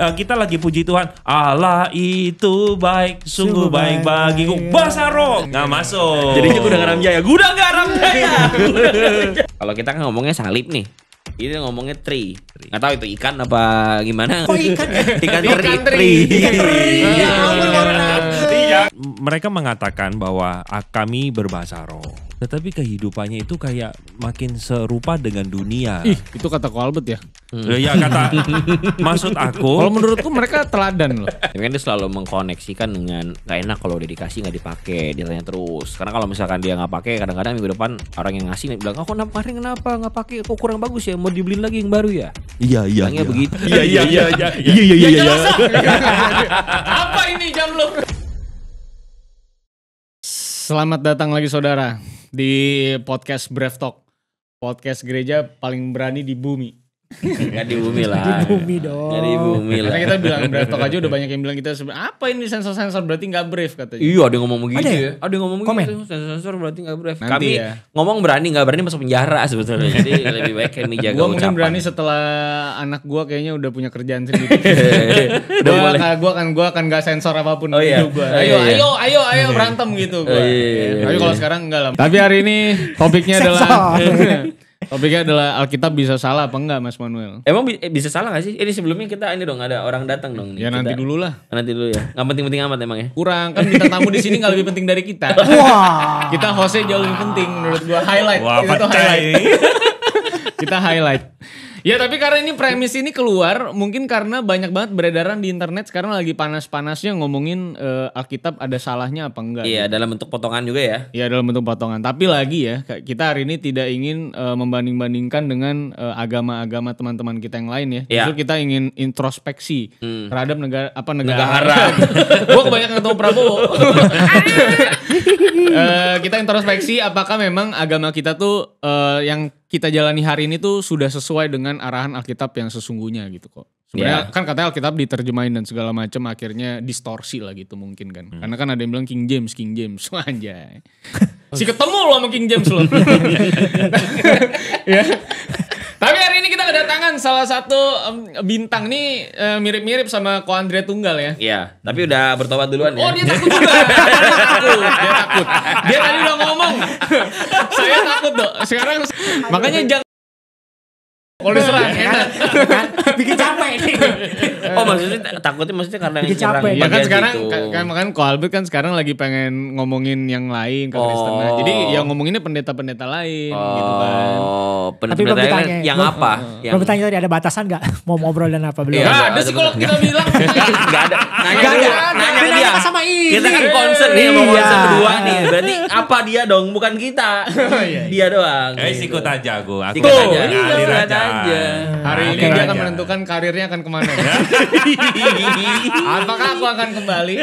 uh, kita lagi puji Tuhan Allah itu baik sungguh, sungguh baik, baik bagiku bahasa roh nggak masuk jadinya udah garam jaya udah garam jaya kalau kita kan ngomongnya salib nih ini ngomongnya tri. Nggak tahu itu ikan apa gimana. Oh ikan. Ya? ikan tri Ikan teri. Ikan teri. Ikan teri. Mereka mengatakan bahwa ah, kami berbahasa roh. Tetapi kehidupannya itu kayak makin serupa dengan dunia. Ih, itu kata Ko ya? Hmm. Ya kata maksud aku. Kalau menurutku mereka teladan loh. Tapi kan dia selalu mengkoneksikan dengan gak enak kalau udah dikasih nggak dipakai, dia tanya terus. Karena kalau misalkan dia nggak pakai, kadang-kadang minggu depan orang yang ngasih bilang, "Oh, kenapa kemarin kenapa nggak pakai? Kok kurang bagus ya? Mau dibeliin lagi yang baru ya?" Iya, iya. iya. begitu. Iya, iya, iya, iya. Ya iya, iya, iya. iya. Apa ini jam lo? Selamat datang lagi saudara di podcast Brave Talk. Podcast gereja paling berani di bumi. Gak di bumi lah. Di bumi dong. Gak di bumi lah. Karena kita bilang brave talk aja udah banyak yang bilang kita gitu, apa ini sensor-sensor berarti gak brave katanya. Iya ada yang ngomong begitu ada ya. ya. Ada yang ngomong Comment. gitu sensor-sensor berarti gak brave. Nanti Kami ya. ngomong berani gak berani masuk penjara sebetulnya. Jadi lebih baik kami jaga gua ucapan. mungkin berani setelah anak gua kayaknya udah punya kerjaan sendiri. udah gua, boleh. Gua kan gua akan gak sensor apapun oh, iya. gua. Oh iya, iya. Ayo, ayo, ayo, ayo berantem gitu gua. Oh iya, Tapi kalau sekarang enggak lah. Tapi hari ini topiknya adalah Topiknya adalah Alkitab bisa salah apa enggak Mas Manuel? Emang bi eh, bisa salah gak sih? Ini eh, sebelumnya kita ini dong ada orang datang dong. Nih. Ya nanti dulu lah. Nanti dulu ya. Gak penting-penting amat emang ya. Kurang kan kita tamu di sini gak lebih penting dari kita. Wah. kita hostnya jauh lebih penting menurut gua highlight. Wah, itu highlight. kita highlight. Ya tapi karena ini premis ini keluar mungkin karena banyak banget beredaran di internet sekarang lagi panas-panasnya ngomongin uh, Alkitab ada salahnya apa enggak. Iya, gitu. dalam bentuk potongan juga ya. Iya, dalam bentuk potongan. Tapi lagi ya, kita hari ini tidak ingin uh, membanding-bandingkan dengan uh, agama-agama teman-teman kita yang lain ya. ya. Justru kita ingin introspeksi hmm. terhadap negara apa negara. Negara. Gue kebanyakan ketemu Prabowo. uh, kita introspeksi apakah memang agama kita tuh uh, yang kita jalani hari ini tuh sudah sesuai dengan arahan Alkitab yang sesungguhnya gitu kok. Sebenarnya yeah. kan katanya Alkitab diterjemahin dan segala macam akhirnya distorsi lah gitu mungkin kan. Hmm. Karena kan ada yang bilang King James, King James. Anjay. si ketemu lo sama King James lo. ya. Tapi hari ini kita kedatangan salah satu bintang nih eh, mirip-mirip sama Ko Andre Tunggal ya. Iya, tapi udah bertobat duluan ya. Oh, dia takut juga. dia takut. Dia takut. Dia tadi udah ngomong. Saya takut, Dok. Sekarang makanya jangan kalau diserang iya, ya. Kan? Kan? Bikin capek nih. Oh maksudnya takutnya maksudnya karena Bikin capek. Ya, Bahkan gitu. kan sekarang kan makan Ko Albert kan sekarang lagi pengen ngomongin yang lain Kristen. Nah, oh. Jadi yang ngomonginnya pendeta-pendeta lain gitu oh. gitu kan. Oh, pendeta-pendeta belum ditanya. yang apa? Lo, yang... bertanya tadi ada batasan gak mau ngobrol dan apa belum? Ya, ada sih kalau kita bilang. Gak ada. Nanya gak ada. Nanya dia. sama ini. Kita kan concern nih mau konser iya. berdua nih. Berarti apa dia dong bukan kita. Oh, iya, dia doang. Eh sikut aja gue. Sikut aja. Ngalir aja aja. Nah, Hari ini dia akan menentukan karirnya akan kemana. Apakah aku akan kembali?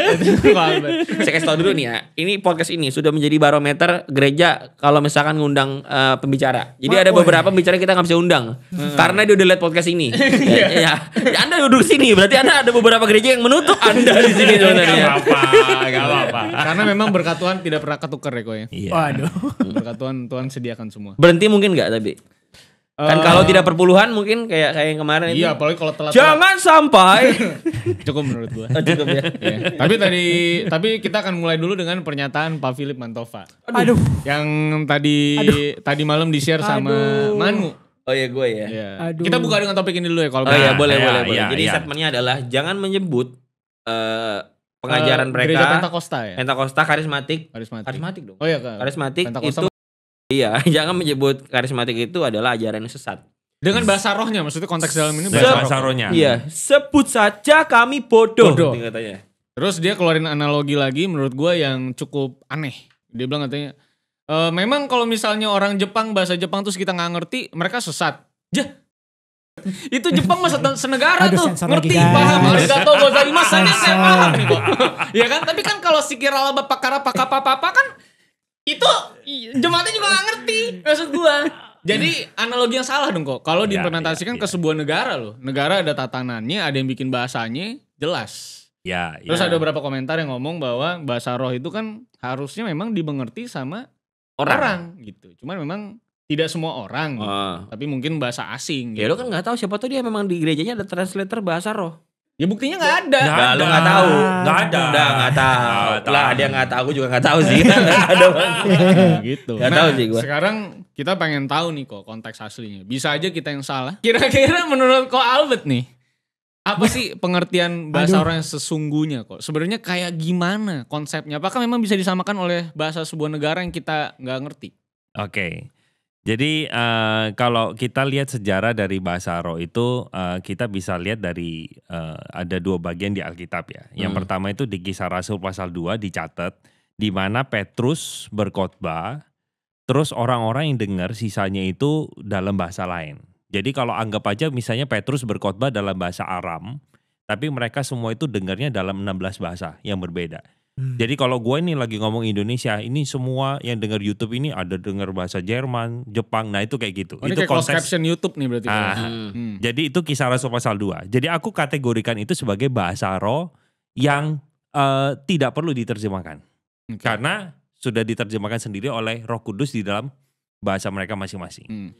Saya kasih tau dulu nih ya. Ini podcast ini sudah menjadi barometer gereja kalau misalkan ngundang eh, pembicara. Jadi ada beberapa pembicara kita nggak bisa undang hmm. karena dia udah lihat podcast ini. ya, ya. ya, Anda duduk sini berarti Anda ada beberapa gereja yang menutup Anda di sini sebenarnya. Gak apa-apa, gak apa-apa. karena memang berkat Tuhan tidak pernah ketukar ya kok ya. Waduh. Berkat Tuhan Tuhan sediakan semua. Berhenti mungkin nggak tapi? Kan kalau eh. tidak perpuluhan mungkin kayak kayak yang kemarin iya, itu. Iya, apalagi kalau telat. Jangan telat. sampai. cukup menurut gua. Oh, cukup ya. yeah. Tapi tadi tapi kita akan mulai dulu dengan pernyataan Pak Philip Mantova. Aduh. Yang tadi Aduh. tadi malam di-share sama Manu. Oh iya gue ya. Yeah. Aduh. Kita buka dengan topik ini dulu ya kalau Oh iya boleh ya, boleh ya, boleh. Ya, Jadi ya. statementnya adalah jangan menyebut uh, pengajaran uh, mereka. Gereja Pentakosta ya. Pentakosta karismatik. Karismatik. Karismatik dong. Oh iya. Karismatik itu Iya, jangan menyebut karismatik itu adalah ajaran yang sesat. Dengan bahasa rohnya, maksudnya konteks dalam ini bahasa, bahasa rohnya. Iya, sebut saja kami bodoh. bodoh. Gitu katanya. Terus dia keluarin analogi lagi, menurut gue yang cukup aneh. Dia bilang katanya, e, memang kalau misalnya orang Jepang bahasa Jepang terus kita nggak ngerti, mereka sesat. Jah, itu Jepang masa senegara Aduh, tuh ngerti lagi, paham arigato gozaimasu saya paham nih kok ya kan tapi kan kalau si kirala bapak kara apa papa kan itu Iya. Jemaatnya juga gak ngerti maksud gua. Jadi analogi yang salah dong kok. Kalau iya, diimplementasikan ya, ya. ke iya. sebuah negara loh. Negara ada tatanannya, ada yang bikin bahasanya jelas. Ya, Terus ya. ada beberapa komentar yang ngomong bahwa bahasa roh itu kan harusnya memang dimengerti sama orang, orang gitu. Cuman memang tidak semua orang, uh. gitu. Ah. tapi mungkin bahasa asing. Ya, gitu. Ya lo kan nggak tahu siapa tuh dia memang di gerejanya ada translator bahasa roh. Ya buktinya nggak ada. Nggak ada. Lu nggak tahu. Nggak ada. Udah nggak tahu. Gak Lah dia nggak tahu, gue juga nggak tahu sih. ada gitu. Nggak tahu sih gue. Sekarang kita pengen tahu nih kok konteks aslinya. Bisa aja kita yang salah. Kira-kira menurut kok Albert nih, apa sih pengertian bahasa Aduh. orang yang sesungguhnya kok? Sebenarnya kayak gimana konsepnya? Apakah memang bisa disamakan oleh bahasa sebuah negara yang kita nggak ngerti? Oke. Okay. Jadi uh, kalau kita lihat sejarah dari bahasa Roh itu uh, kita bisa lihat dari uh, ada dua bagian di Alkitab ya. Yang hmm. pertama itu di Kisah Rasul pasal 2 dicatat di mana Petrus berkhotbah terus orang-orang yang dengar sisanya itu dalam bahasa lain. Jadi kalau anggap aja misalnya Petrus berkhotbah dalam bahasa Aram tapi mereka semua itu dengarnya dalam 16 bahasa yang berbeda. Hmm. Jadi kalau gue ini lagi ngomong Indonesia, ini semua yang dengar YouTube ini ada dengar bahasa Jerman, Jepang, nah itu kayak gitu. Oh, itu kayak caption YouTube nih berarti. Ah, hmm. hmm. Jadi itu kisah Rasul pasal 2. Jadi aku kategorikan itu sebagai bahasa roh yang uh, tidak perlu diterjemahkan. Okay. Karena sudah diterjemahkan sendiri oleh Roh Kudus di dalam bahasa mereka masing-masing. Hmm.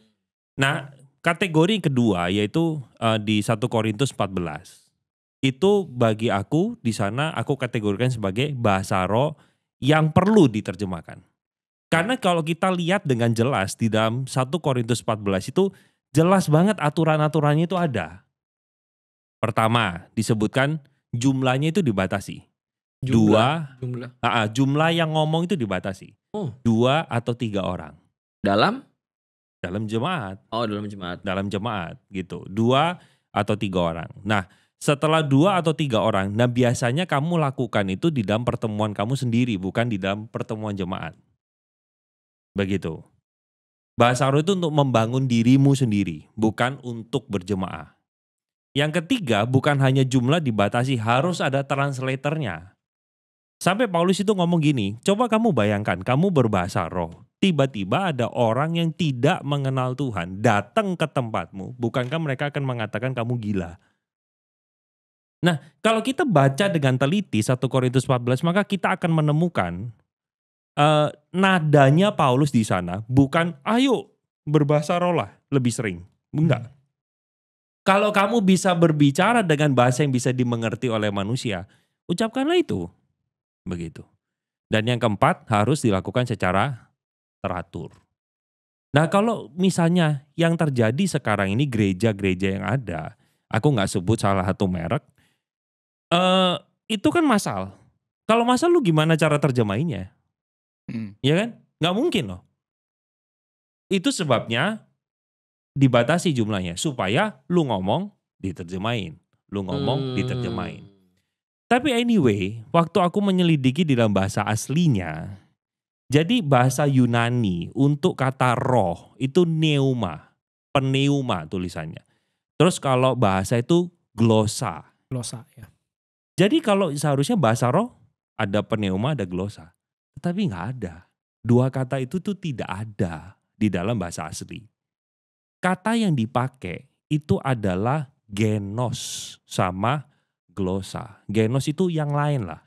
Nah, kategori kedua yaitu uh, di 1 Korintus 14 itu bagi aku di sana aku kategorikan sebagai bahasa roh yang perlu diterjemahkan. Karena kalau kita lihat dengan jelas di dalam 1 Korintus 14 itu jelas banget aturan-aturannya itu ada. Pertama, disebutkan jumlahnya itu dibatasi. Jumlah, Dua, jumlah. Uh, jumlah yang ngomong itu dibatasi. Oh. Dua atau tiga orang. Dalam? Dalam jemaat. Oh, dalam jemaat. Dalam jemaat, gitu. Dua atau tiga orang. Nah, setelah dua atau tiga orang. Nah biasanya kamu lakukan itu di dalam pertemuan kamu sendiri, bukan di dalam pertemuan jemaat. Begitu. Bahasa roh itu untuk membangun dirimu sendiri, bukan untuk berjemaah. Yang ketiga, bukan hanya jumlah dibatasi, harus ada translatornya. Sampai Paulus itu ngomong gini, coba kamu bayangkan, kamu berbahasa roh, tiba-tiba ada orang yang tidak mengenal Tuhan datang ke tempatmu, bukankah mereka akan mengatakan kamu gila? Nah, kalau kita baca dengan teliti 1 Korintus 14, maka kita akan menemukan uh, nadanya Paulus di sana bukan ayo berbahasa rolah lebih sering. Enggak. Hmm. Kalau kamu bisa berbicara dengan bahasa yang bisa dimengerti oleh manusia, ucapkanlah itu. Begitu. Dan yang keempat, harus dilakukan secara teratur. Nah kalau misalnya yang terjadi sekarang ini gereja-gereja yang ada, aku nggak sebut salah satu merek, Eh, itu kan masal. Kalau masal lu gimana cara terjemahinnya? Hmm. Ya kan? Gak mungkin loh. Itu sebabnya dibatasi jumlahnya supaya lu ngomong diterjemahin, lu ngomong hmm. diterjemahin. Tapi anyway, waktu aku menyelidiki di dalam bahasa aslinya, jadi bahasa Yunani untuk kata roh itu neuma, peneuma tulisannya. Terus kalau bahasa itu glosa. Glosa ya. Jadi kalau seharusnya bahasa roh ada pneuma, ada glosa. Tetapi nggak ada. Dua kata itu tuh tidak ada di dalam bahasa asli. Kata yang dipakai itu adalah genos sama glosa. Genos itu yang lain lah.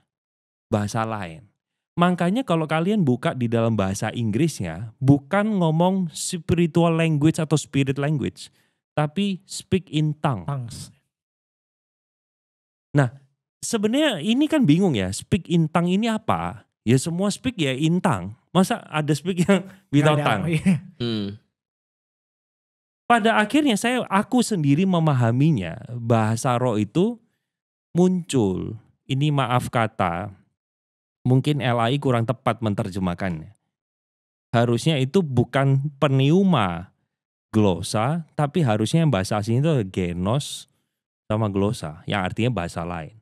Bahasa lain. Makanya kalau kalian buka di dalam bahasa Inggrisnya, bukan ngomong spiritual language atau spirit language, tapi speak in Tongues. Nah, sebenarnya ini kan bingung ya, speak intang ini apa? Ya semua speak ya intang. Masa ada speak yang bitautang? Iya. Hmm. Pada akhirnya saya aku sendiri memahaminya bahasa roh itu muncul. Ini maaf kata, mungkin LAI kurang tepat menerjemahkannya. Harusnya itu bukan pneuma glosa, tapi harusnya yang bahasa aslinya itu genos sama glosa, yang artinya bahasa lain.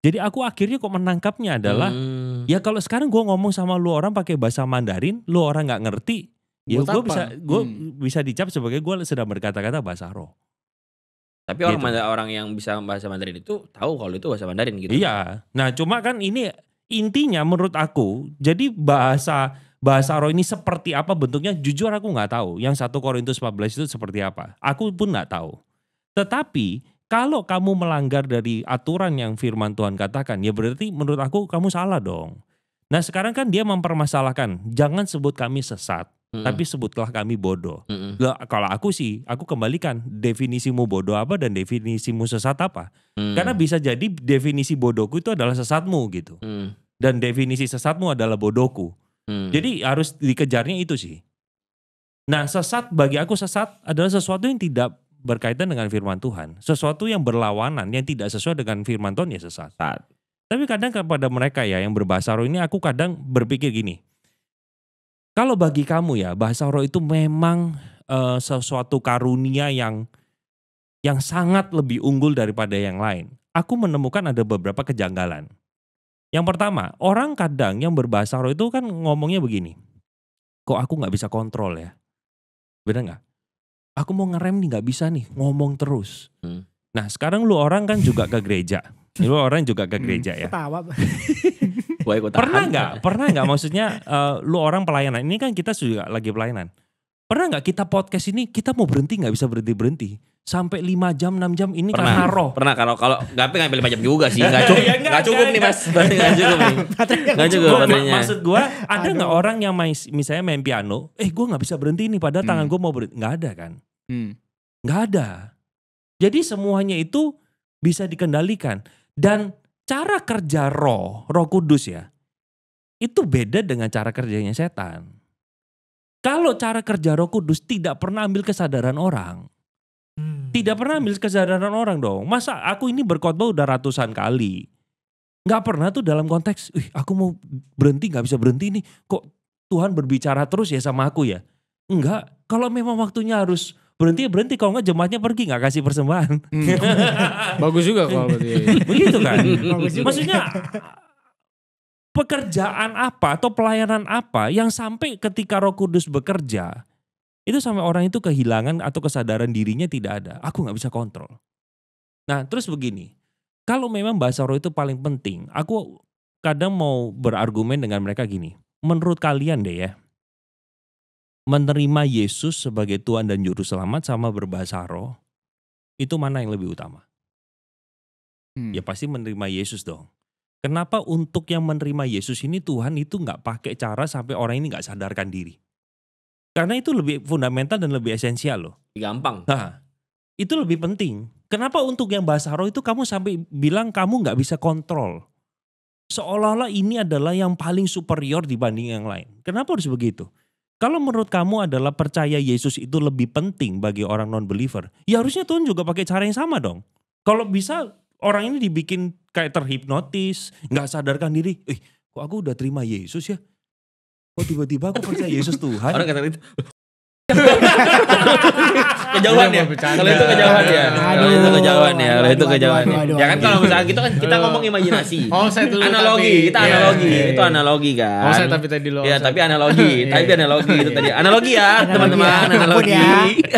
Jadi aku akhirnya kok menangkapnya adalah hmm. ya kalau sekarang gue ngomong sama lu orang pakai bahasa Mandarin, lu orang nggak ngerti, ya gue bisa gua hmm. bisa dicap sebagai gue sedang berkata-kata bahasa roh. Tapi orang gitu. orang yang bisa bahasa Mandarin itu tahu kalau itu bahasa Mandarin gitu. Iya. Nah cuma kan ini intinya menurut aku jadi bahasa bahasa roh ini seperti apa bentuknya jujur aku nggak tahu. Yang satu Korintus 14 itu seperti apa, aku pun nggak tahu. Tetapi kalau kamu melanggar dari aturan yang firman Tuhan katakan, ya berarti menurut aku kamu salah dong. Nah sekarang kan dia mempermasalahkan, jangan sebut kami sesat, mm-hmm. tapi sebutlah kami bodoh. Mm-hmm. Loh, kalau aku sih, aku kembalikan definisimu bodoh apa dan definisimu sesat apa. Mm. Karena bisa jadi definisi bodohku itu adalah sesatmu gitu. Mm. Dan definisi sesatmu adalah bodohku. Mm. Jadi harus dikejarnya itu sih. Nah sesat bagi aku sesat adalah sesuatu yang tidak berkaitan dengan firman Tuhan. Sesuatu yang berlawanan, yang tidak sesuai dengan firman Tuhan ya sesat. Saat. Tapi kadang kepada mereka ya yang berbahasa roh ini aku kadang berpikir gini. Kalau bagi kamu ya bahasa roh itu memang uh, sesuatu karunia yang yang sangat lebih unggul daripada yang lain. Aku menemukan ada beberapa kejanggalan. Yang pertama, orang kadang yang berbahasa roh itu kan ngomongnya begini. Kok aku nggak bisa kontrol ya? Benar nggak? aku mau ngerem nih nggak bisa nih ngomong terus. Hmm. Nah sekarang lu orang kan juga ke gereja, lu orang juga ke hmm. gereja hmm, ya. Ketawa. pernah nggak? Pernah nggak? Maksudnya uh, lu orang pelayanan ini kan kita juga lagi pelayanan. Pernah nggak kita podcast ini kita mau berhenti nggak bisa berhenti berhenti? sampai 5 jam 6 jam ini pernah, karena roh. Pernah kalau kalau nggak ngambil 5 jam juga sih, nggak ya, cukup. Nggak cukup nih Mas. Nggak cukup nih. Nggak cukup baterainya. Maksud gua ada nggak orang yang main misalnya main piano, eh gua nggak bisa berhenti nih padahal hmm. tangan gua mau berhenti. nggak ada kan? Hmm. Nggak ada. Jadi semuanya itu bisa dikendalikan dan cara kerja roh, roh kudus ya. Itu beda dengan cara kerjanya setan. Kalau cara kerja roh kudus tidak pernah ambil kesadaran orang tidak pernah ambil kesadaran orang dong. Masa aku ini berkhotbah udah ratusan kali. Nggak pernah tuh dalam konteks, ih aku mau berhenti nggak bisa berhenti nih. Kok Tuhan berbicara terus ya sama aku ya? Enggak, kalau memang waktunya harus berhenti ya berhenti kalau enggak jemaatnya pergi nggak kasih persembahan hmm. bagus juga kalau berarti begitu kan maksudnya pekerjaan apa atau pelayanan apa yang sampai ketika Roh Kudus bekerja itu sampai orang itu kehilangan atau kesadaran dirinya tidak ada. Aku nggak bisa kontrol. Nah terus begini, kalau memang bahasa roh itu paling penting, aku kadang mau berargumen dengan mereka gini. Menurut kalian deh ya, menerima Yesus sebagai Tuhan dan Juru Selamat sama berbahasa roh, itu mana yang lebih utama? Hmm. Ya pasti menerima Yesus dong. Kenapa untuk yang menerima Yesus ini Tuhan itu nggak pakai cara sampai orang ini nggak sadarkan diri? Karena itu lebih fundamental dan lebih esensial loh. Gampang. Nah, itu lebih penting. Kenapa untuk yang bahasa roh itu kamu sampai bilang kamu nggak bisa kontrol? Seolah-olah ini adalah yang paling superior dibanding yang lain. Kenapa harus begitu? Kalau menurut kamu adalah percaya Yesus itu lebih penting bagi orang non-believer, ya harusnya Tuhan juga pakai cara yang sama dong. Kalau bisa orang ini dibikin kayak terhipnotis, nggak sadarkan diri. Eh, kok aku udah terima Yesus ya? kok tiba-tiba aku percaya Yesus Tuhan? Orang kata itu. Iya, ya? kejauhan ya. Kalau itu kejauhan ya. Kalau itu kejauhan ya. Kalau itu kejauhan. Ya kan kalau misalnya gitu kan kita ngomong imajinasi. Oh, saya tuh analogi, kita analogi. Iya, iya, itu analogi oh, kan. Oh, saya tapi tadi lo. Ya tapi analogi. Tapi analogi itu tadi. Analogi ya, teman-teman, analogi.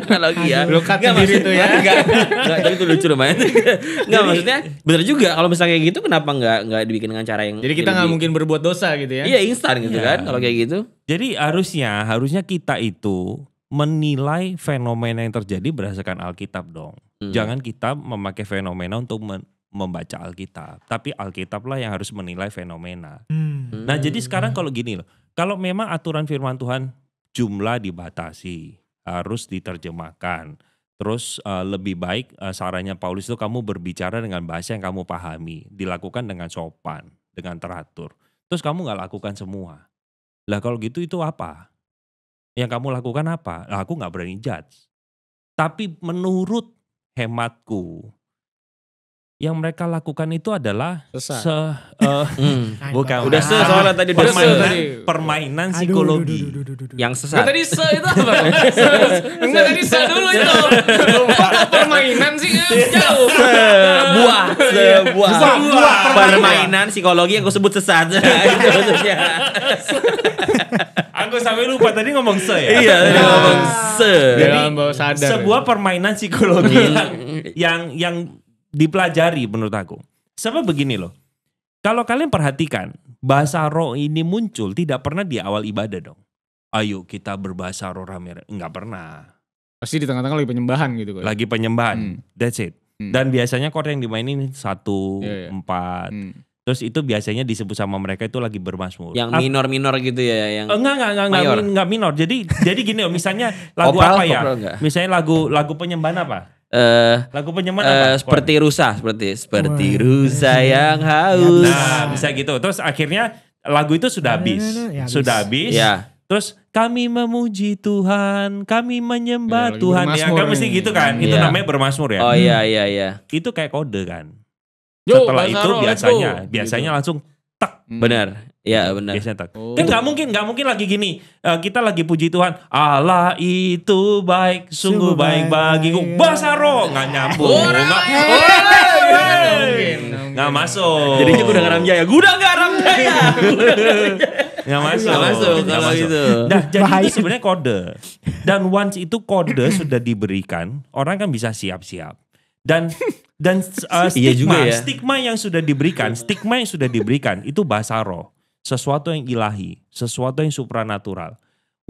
Analogi ya. Lu ya. ya. cut sendiri itu ya. Enggak. Enggak, tapi itu lucu lumayan. Enggak maksudnya bener juga kalau misalnya gitu kenapa enggak enggak dibikin dengan cara yang Jadi kita enggak mungkin berbuat dosa gitu ya. Iya, instan gitu kan kalau kayak gitu. Jadi harusnya harusnya kita itu menilai fenomena yang terjadi berdasarkan Alkitab dong. Hmm. Jangan kita memakai fenomena untuk membaca Alkitab, tapi Alkitablah yang harus menilai fenomena. Hmm. Nah, jadi sekarang kalau gini loh, kalau memang aturan firman Tuhan jumlah dibatasi, harus diterjemahkan. Terus uh, lebih baik uh, sarannya Paulus itu kamu berbicara dengan bahasa yang kamu pahami, dilakukan dengan sopan, dengan teratur. Terus kamu gak lakukan semua. Lah kalau gitu itu apa? yang kamu lakukan apa? Nah, aku nggak berani judge. Tapi menurut hematku, yang mereka lakukan itu adalah se uh, hmm. bukan udah se nah, soalnya tadi permainan, se permainan psikologi aduh, aduh, aduh, aduh, yang sesat. tadi se itu apa? Enggak tadi se dulu itu. permainan sih eh, jauh. Buah, se iya. buah. buah. Permainan psikologi yang gue sebut sesat. itu maksudnya. Aku sampai lupa tadi ngomong se ya. Iya, tadi nah. ngomong se. Jadi sadar. Sebuah ya. permainan psikologi yang, yang yang dipelajari menurut aku. Sebab begini loh. Kalau kalian perhatikan, bahasa roh ini muncul tidak pernah di awal ibadah dong. Ayo kita berbahasa roh rame Enggak pernah. Pasti di tengah-tengah lagi penyembahan gitu kan. Lagi penyembahan. Hmm. That's it. Hmm. Dan biasanya chord yang dimainin satu, yeah, yeah. empat. Hmm Terus itu biasanya disebut sama mereka itu lagi bermasmur. Yang ah. minor-minor gitu ya, yang eh, enggak enggak enggak enggak, enggak minor. Jadi jadi gini, misalnya lagu opel, apa ya? misalnya lagu lagu penyembahan apa? Uh, lagu penyembahan uh, apa? Eh, seperti rusa seperti seperti rusa yang nah, haus nah bisa gitu terus akhirnya lagu itu sudah habis, ya, sudah habis ya. terus kami memuji Tuhan kami menyembah ya, Tuhan ya kan mesti gitu kan ya. itu namanya bermasmur ya oh iya iya iya itu kayak kode kan Yo, Setelah itu roh, biasanya gitu. biasanya gitu. langsung tak hmm. benar ya benar biasanya tak oh. kan nggak mungkin nggak mungkin lagi gini uh, kita lagi puji Tuhan Allah itu baik sungguh, baik, baik bagiku basaro nggak nyambung nggak nggak masuk jadi gue udah ngaram jaya gudang ngaram jaya nggak masuk nggak masuk kalau gitu nah jadi Bahaya. itu sebenarnya kode dan once itu kode sudah diberikan orang kan bisa siap-siap dan dan uh, iya stigma juga ya. stigma yang sudah diberikan stigma yang sudah diberikan itu bahasa roh sesuatu yang ilahi sesuatu yang supranatural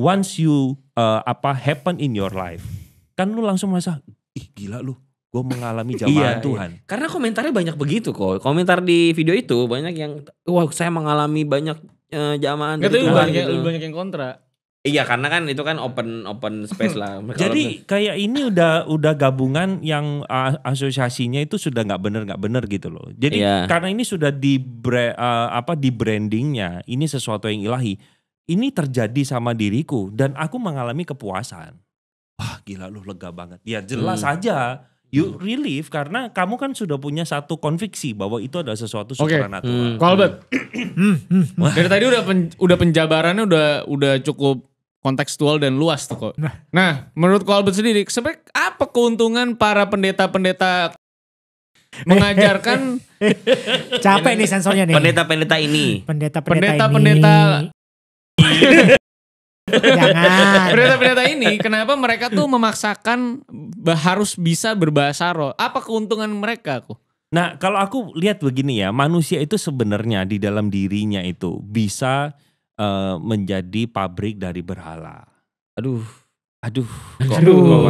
once you uh, apa happen in your life kan lu langsung merasa ih gila lu gue mengalami iya, jamaah iya, Tuhan iya. karena komentarnya banyak begitu kok komentar di video itu banyak yang wah saya mengalami banyak uh, eh, jamaah Tuhan gitu. banyak, gitu. banyak yang kontra Iya karena kan itu kan open open space hmm. lah. Jadi kayak ini udah udah gabungan yang uh, asosiasinya itu sudah nggak bener nggak bener gitu loh. Jadi iya. karena ini sudah di uh, apa di brandingnya ini sesuatu yang ilahi. Ini terjadi sama diriku dan aku mengalami kepuasan. Wah gila lu lega banget. Ya jelas hmm. aja you hmm. relief karena kamu kan sudah punya satu konviksi bahwa itu adalah sesuatu supranatural. Okay. Hmm. hmm. Dari tadi udah pen, udah penjabarannya udah udah cukup kontekstual dan luas tuh kok. Nah, nah menurut Ko Albert sendiri, sebenarnya apa keuntungan para pendeta-pendeta mengajarkan capek nih sensornya nih. Pendeta-pendeta ini. Pendeta-pendeta pendeta Jangan. Pendeta-pendeta ini kenapa mereka tuh memaksakan harus bisa berbahasa roh? Apa keuntungan mereka kok? Nah, kalau aku lihat begini ya, manusia itu sebenarnya di dalam dirinya itu bisa uh, menjadi pabrik dari berhala. Aduh, aduh, kok, aduh, kok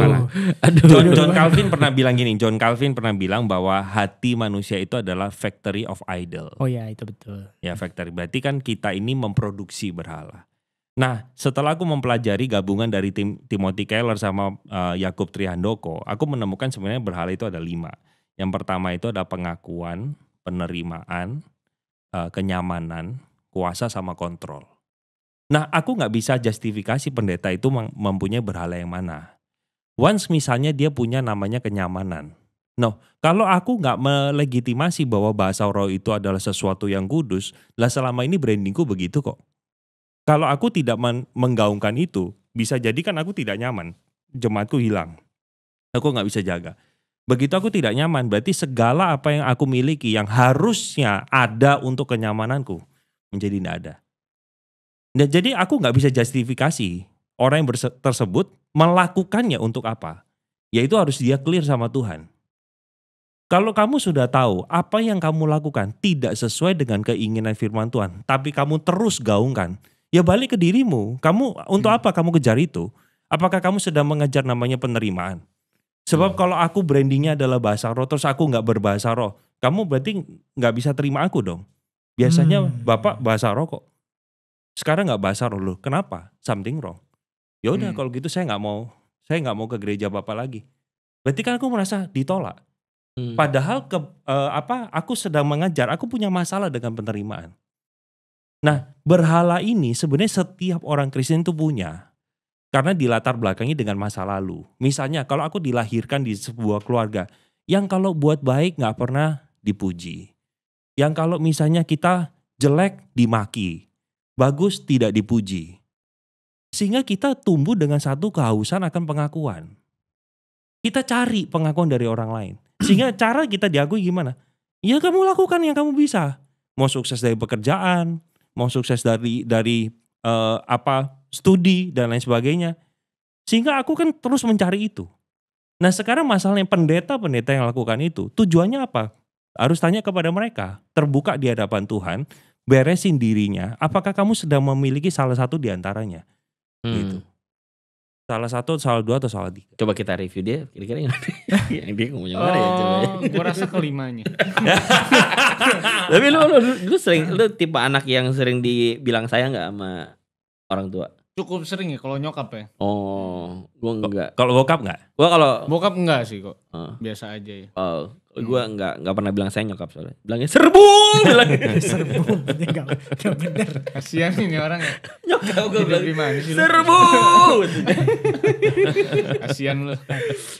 aduh. John, John Calvin pernah bilang gini, John Calvin pernah bilang bahwa hati manusia itu adalah factory of idol. Oh ya, itu betul. Ya factory, berarti kan kita ini memproduksi berhala. Nah, setelah aku mempelajari gabungan dari tim Timothy Keller sama uh, Yakub Trihandoko, aku menemukan sebenarnya berhala itu ada lima. Yang pertama itu ada pengakuan, penerimaan, uh, kenyamanan, kuasa sama kontrol. Nah, aku nggak bisa justifikasi pendeta itu mempunyai berhala yang mana. Once misalnya dia punya namanya kenyamanan. No, kalau aku nggak melegitimasi bahwa bahasa roh itu adalah sesuatu yang kudus, lah selama ini brandingku begitu kok. Kalau aku tidak menggaungkan itu, bisa jadi kan aku tidak nyaman. Jemaatku hilang. Aku nggak bisa jaga. Begitu aku tidak nyaman, berarti segala apa yang aku miliki yang harusnya ada untuk kenyamananku menjadi tidak ada. Nah, jadi aku nggak bisa justifikasi orang yang tersebut melakukannya untuk apa. Yaitu harus dia clear sama Tuhan. Kalau kamu sudah tahu apa yang kamu lakukan tidak sesuai dengan keinginan firman Tuhan, tapi kamu terus gaungkan, ya balik ke dirimu. Kamu untuk hmm. apa kamu kejar itu? Apakah kamu sedang mengejar namanya penerimaan? Sebab hmm. kalau aku brandingnya adalah bahasa roh, terus aku nggak berbahasa roh, kamu berarti nggak bisa terima aku dong. Biasanya hmm. bapak bahasa roh kok sekarang nggak bahasa roh kenapa something wrong ya udah hmm. kalau gitu saya nggak mau saya nggak mau ke gereja bapak lagi berarti kan aku merasa ditolak hmm. padahal ke uh, apa aku sedang mengajar aku punya masalah dengan penerimaan nah berhala ini sebenarnya setiap orang Kristen itu punya karena dilatar belakangnya dengan masa lalu misalnya kalau aku dilahirkan di sebuah keluarga yang kalau buat baik nggak pernah dipuji yang kalau misalnya kita jelek dimaki bagus tidak dipuji. Sehingga kita tumbuh dengan satu kehausan akan pengakuan. Kita cari pengakuan dari orang lain. Sehingga cara kita diakui gimana? Ya kamu lakukan yang kamu bisa. Mau sukses dari pekerjaan, mau sukses dari dari uh, apa studi dan lain sebagainya. Sehingga aku kan terus mencari itu. Nah sekarang masalahnya pendeta-pendeta yang lakukan itu tujuannya apa? Harus tanya kepada mereka, terbuka di hadapan Tuhan, beresin dirinya, apakah kamu sedang memiliki salah satu di antaranya? Hmm. Gitu. Salah satu, salah dua, atau salah tiga. Coba kita review dia, kira-kira yang, yang dia ngomong yang mana ya? Coba. Ya. Oh, Gue rasa kelimanya. Tapi lu, lu, lu sering, lu tipe anak yang sering dibilang sayang gak sama orang tua? Cukup sering ya kalau nyokap ya. Oh, gua enggak. Kalau bokap enggak? Gua kalau bokap enggak sih kok. Uh. Biasa aja ya. Oh. Hmm. Gue iya. nggak nggak pernah bilang saya nyokap soalnya. Bilangnya serbu, bilangnya serbu. Enggak enggak benar. Kasihan ini orang. ya nyokap gue bilang gimana sih? Serbu. Kasihan lu.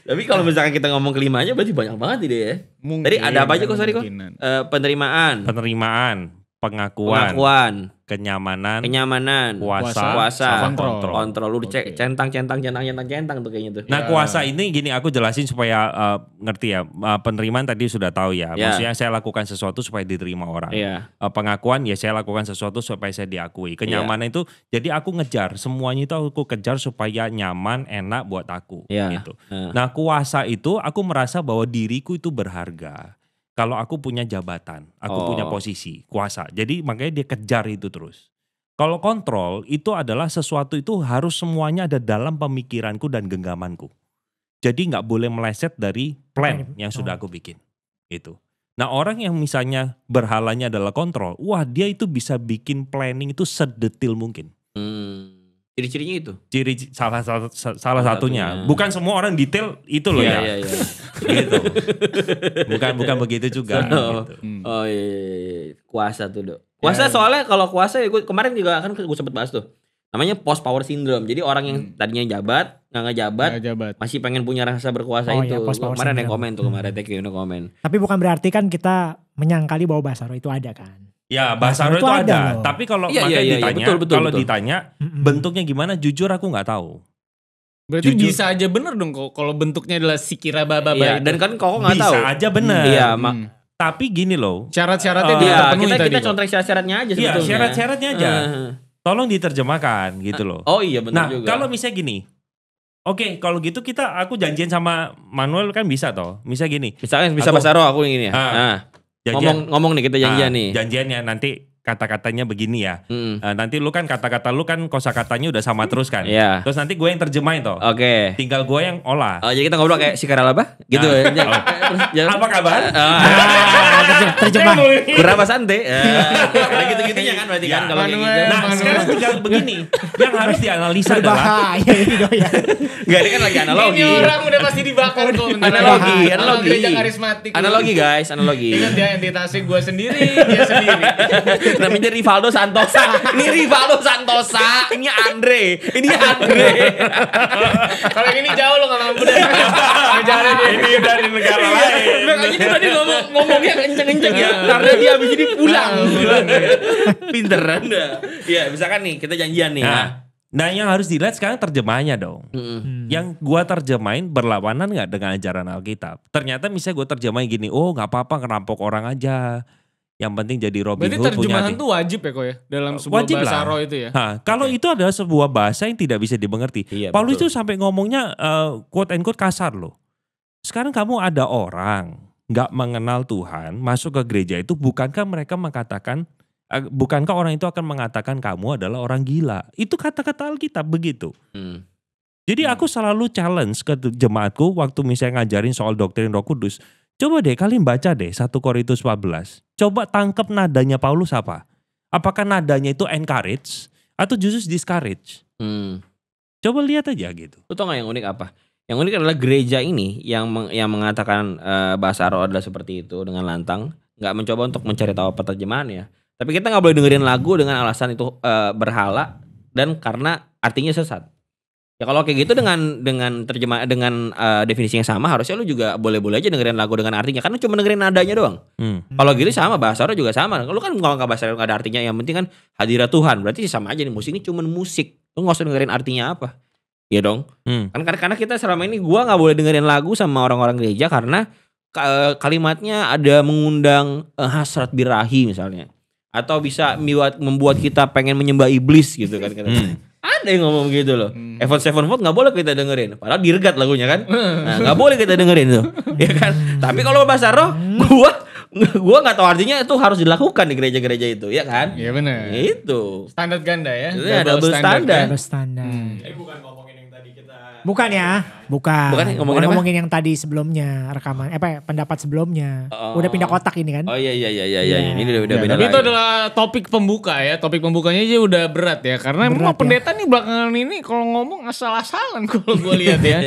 Tapi kalau misalkan kita ngomong kelimanya berarti banyak banget ide ya. Mungkin, Tadi ada apa aja kok sorry kok? Uh, penerimaan. Penerimaan, pengakuan. Pengakuan kenyamanan kenyamanan kuasa kuasa kontrol kontrol lu okay. cek centang centang centang centang centang tuh kayaknya tuh nah yeah. kuasa ini gini aku jelasin supaya uh, ngerti ya uh, penerimaan tadi sudah tahu ya yeah. maksudnya saya lakukan sesuatu supaya diterima orang yeah. Iya. uh, pengakuan ya saya lakukan sesuatu supaya saya diakui kenyamanan yeah. itu jadi aku ngejar semuanya itu aku kejar supaya nyaman enak buat aku yeah. gitu yeah. nah kuasa itu aku merasa bahwa diriku itu berharga kalau aku punya jabatan, aku oh. punya posisi, kuasa. Jadi makanya dia kejar itu terus. Kalau kontrol itu adalah sesuatu itu harus semuanya ada dalam pemikiranku dan genggamanku. Jadi nggak boleh meleset dari plan yang sudah oh. aku bikin. Itu. Nah orang yang misalnya berhalanya adalah kontrol, wah dia itu bisa bikin planning itu sedetil mungkin. Hmm. Ciri-cirinya itu. Ciri salah salah, salah satunya. Bukan semua orang detail itu loh yeah, ya. Iya, iya. gitu. Bukan bukan begitu juga. So, oh. gitu. Hmm. oh, Oh iya, iya, kuasa tuh dok. Ya. Kuasa yeah. soalnya kalau kuasa ya gue kemarin juga kan gue sempet bahas tuh. Namanya post power syndrome. Jadi orang yang hmm. tadinya jabat nggak ngejabat, jabat, masih pengen punya rasa berkuasa oh, itu. Iya, kemarin ada yang komen tuh kemarin, hmm. thank you no komen. Tapi bukan berarti kan kita menyangkali bahwa Basaro itu ada kan? Ya bahasa nah, itu ada, ada tapi kalau ya, ya, ya, ditanya, ya, betul, betul, kalau betul. ditanya bentuknya gimana, jujur aku nggak tahu. Berarti Jujur. bisa aja bener dong kok kalau bentuknya adalah si kira baba ya, dan kan kok nggak tahu. Bisa aja bener. Iya, hmm. mak. Tapi gini loh. Syarat-syaratnya uh, dia iya, terpenuhi kita, tadi. Kita contoh syarat-syaratnya aja Iya, syarat-syaratnya aja. Uh. Tolong diterjemahkan gitu loh. oh iya benar nah, juga. Nah, kalau misalnya gini. Oke, okay, kalau gitu kita aku janjian sama Manuel kan bisa toh. Misal gini. Misalnya bisa bahasa roh aku yang ya. Uh, nah. Janjian. Ngomong ngomong nih kita janjian nah, nih. Janjiannya nanti kata-katanya begini ya. Mm. Uh, nanti lu kan kata-kata lu kan kosakatanya udah sama terus kan. Yeah. Terus nanti gue yang terjemahin toh. Oke. Okay. Tinggal gue yang olah. Oh, jadi kita ngobrol kayak si Karalaba gitu nah. ya. terus, oh. ya. Apa kabar? Uh, terjemah. Kurang sante. Ah. Ada gitu-gitunya kan berarti ya, kan kalau gitu. Nah, manuel. sekarang tinggal begini. yang harus dianalisa adalah bahaya itu ya. Enggak, gitu, ya. ini kan lagi analogi. Ini orang udah pasti dibakar kok. Analogi, analogi. Analogi guys, analogi. Ini ya, dia entitasnya gue sendiri, dia sendiri namanya Rivaldo Santosa ini Rivaldo Santosa ini Andre ini Andre kalau ini jauh lo kalau mampu deh ini dari negara iya. lain makanya nah, dia tadi ngomong ngomongnya kenceng-kenceng ya nah, karena dia habis ini pulang nah, iya. pinter anda ya misalkan nih kita janjian nih nah. Nah yang harus dilihat sekarang terjemahnya dong. Hmm. Yang gua terjemahin berlawanan nggak dengan ajaran Alkitab. Ternyata misalnya gua terjemahin gini, oh nggak apa-apa ngerampok orang aja yang penting jadi Robin Berarti Hood punya itu wajib ya kok ya dalam sebuah wajib bahasa lah. roh itu ya. kalau okay. itu adalah sebuah bahasa yang tidak bisa dimengerti. Iya, Paulus itu sampai ngomongnya uh, quote and quote kasar loh. Sekarang kamu ada orang nggak mengenal Tuhan masuk ke gereja itu bukankah mereka mengatakan eh, bukankah orang itu akan mengatakan kamu adalah orang gila? Itu kata-kata Alkitab begitu. Hmm. Jadi hmm. aku selalu challenge ke jemaatku waktu misalnya ngajarin soal doktrin Roh Kudus Coba deh kalian baca deh 1 Korintus 14. Coba tangkap nadanya Paulus apa? Apakah nadanya itu encourage atau justru discourage? Hmm. Coba lihat aja gitu. Lu tau gak yang unik apa? Yang unik adalah gereja ini yang meng, yang mengatakan uh, bahasa roh adalah seperti itu dengan lantang, Gak mencoba untuk mencari tahu ya. Tapi kita gak boleh dengerin lagu dengan alasan itu uh, berhala dan karena artinya sesat. Ya kalau kayak gitu dengan dengan terjemah dengan uh, definisi yang sama harusnya lu juga boleh-boleh aja dengerin lagu dengan artinya karena cuma dengerin nadanya doang. Hmm. Kalau gitu sama bahasa lu juga sama. Lu kan kalau nggak bahasa lu nggak ada artinya yang penting kan hadirat Tuhan. Berarti sama aja nih musik ini cuma musik. Lu nggak usah dengerin artinya apa. Iya dong. Hmm. Kan, kan karena kita selama ini gua nggak boleh dengerin lagu sama orang-orang gereja karena uh, kalimatnya ada mengundang uh, hasrat birahi misalnya atau bisa membuat membuat kita pengen menyembah iblis gitu kan katanya. Hmm. Ada yang ngomong gitu loh. Hmm. Evan Sevenfold nggak boleh kita dengerin. Padahal diregat lagunya kan. Hmm. Nah, nggak boleh kita dengerin tuh. Hmm. ya kan? Tapi kalau bahasa roh, hmm. gua gua nggak tahu artinya itu harus dilakukan di gereja-gereja itu, ya kan? Iya benar. Itu. Standar ganda ya. Iya, double, double standar. Kan? Double standar. Hmm. Jadi bukan Bukan ya, bukan. Bukan ngomongin, apa? ngomongin yang tadi sebelumnya rekaman, eh, apa ya, pendapat sebelumnya. Oh. Udah pindah kotak ini kan? Oh iya iya iya iya Yeah. Iya. Ini udah udah ya, itu adalah topik pembuka ya. Topik pembukanya aja udah berat ya karena berat, emang ya. pendeta nih belakangan ini kalau ngomong asal-asalan kalau gue lihat ya.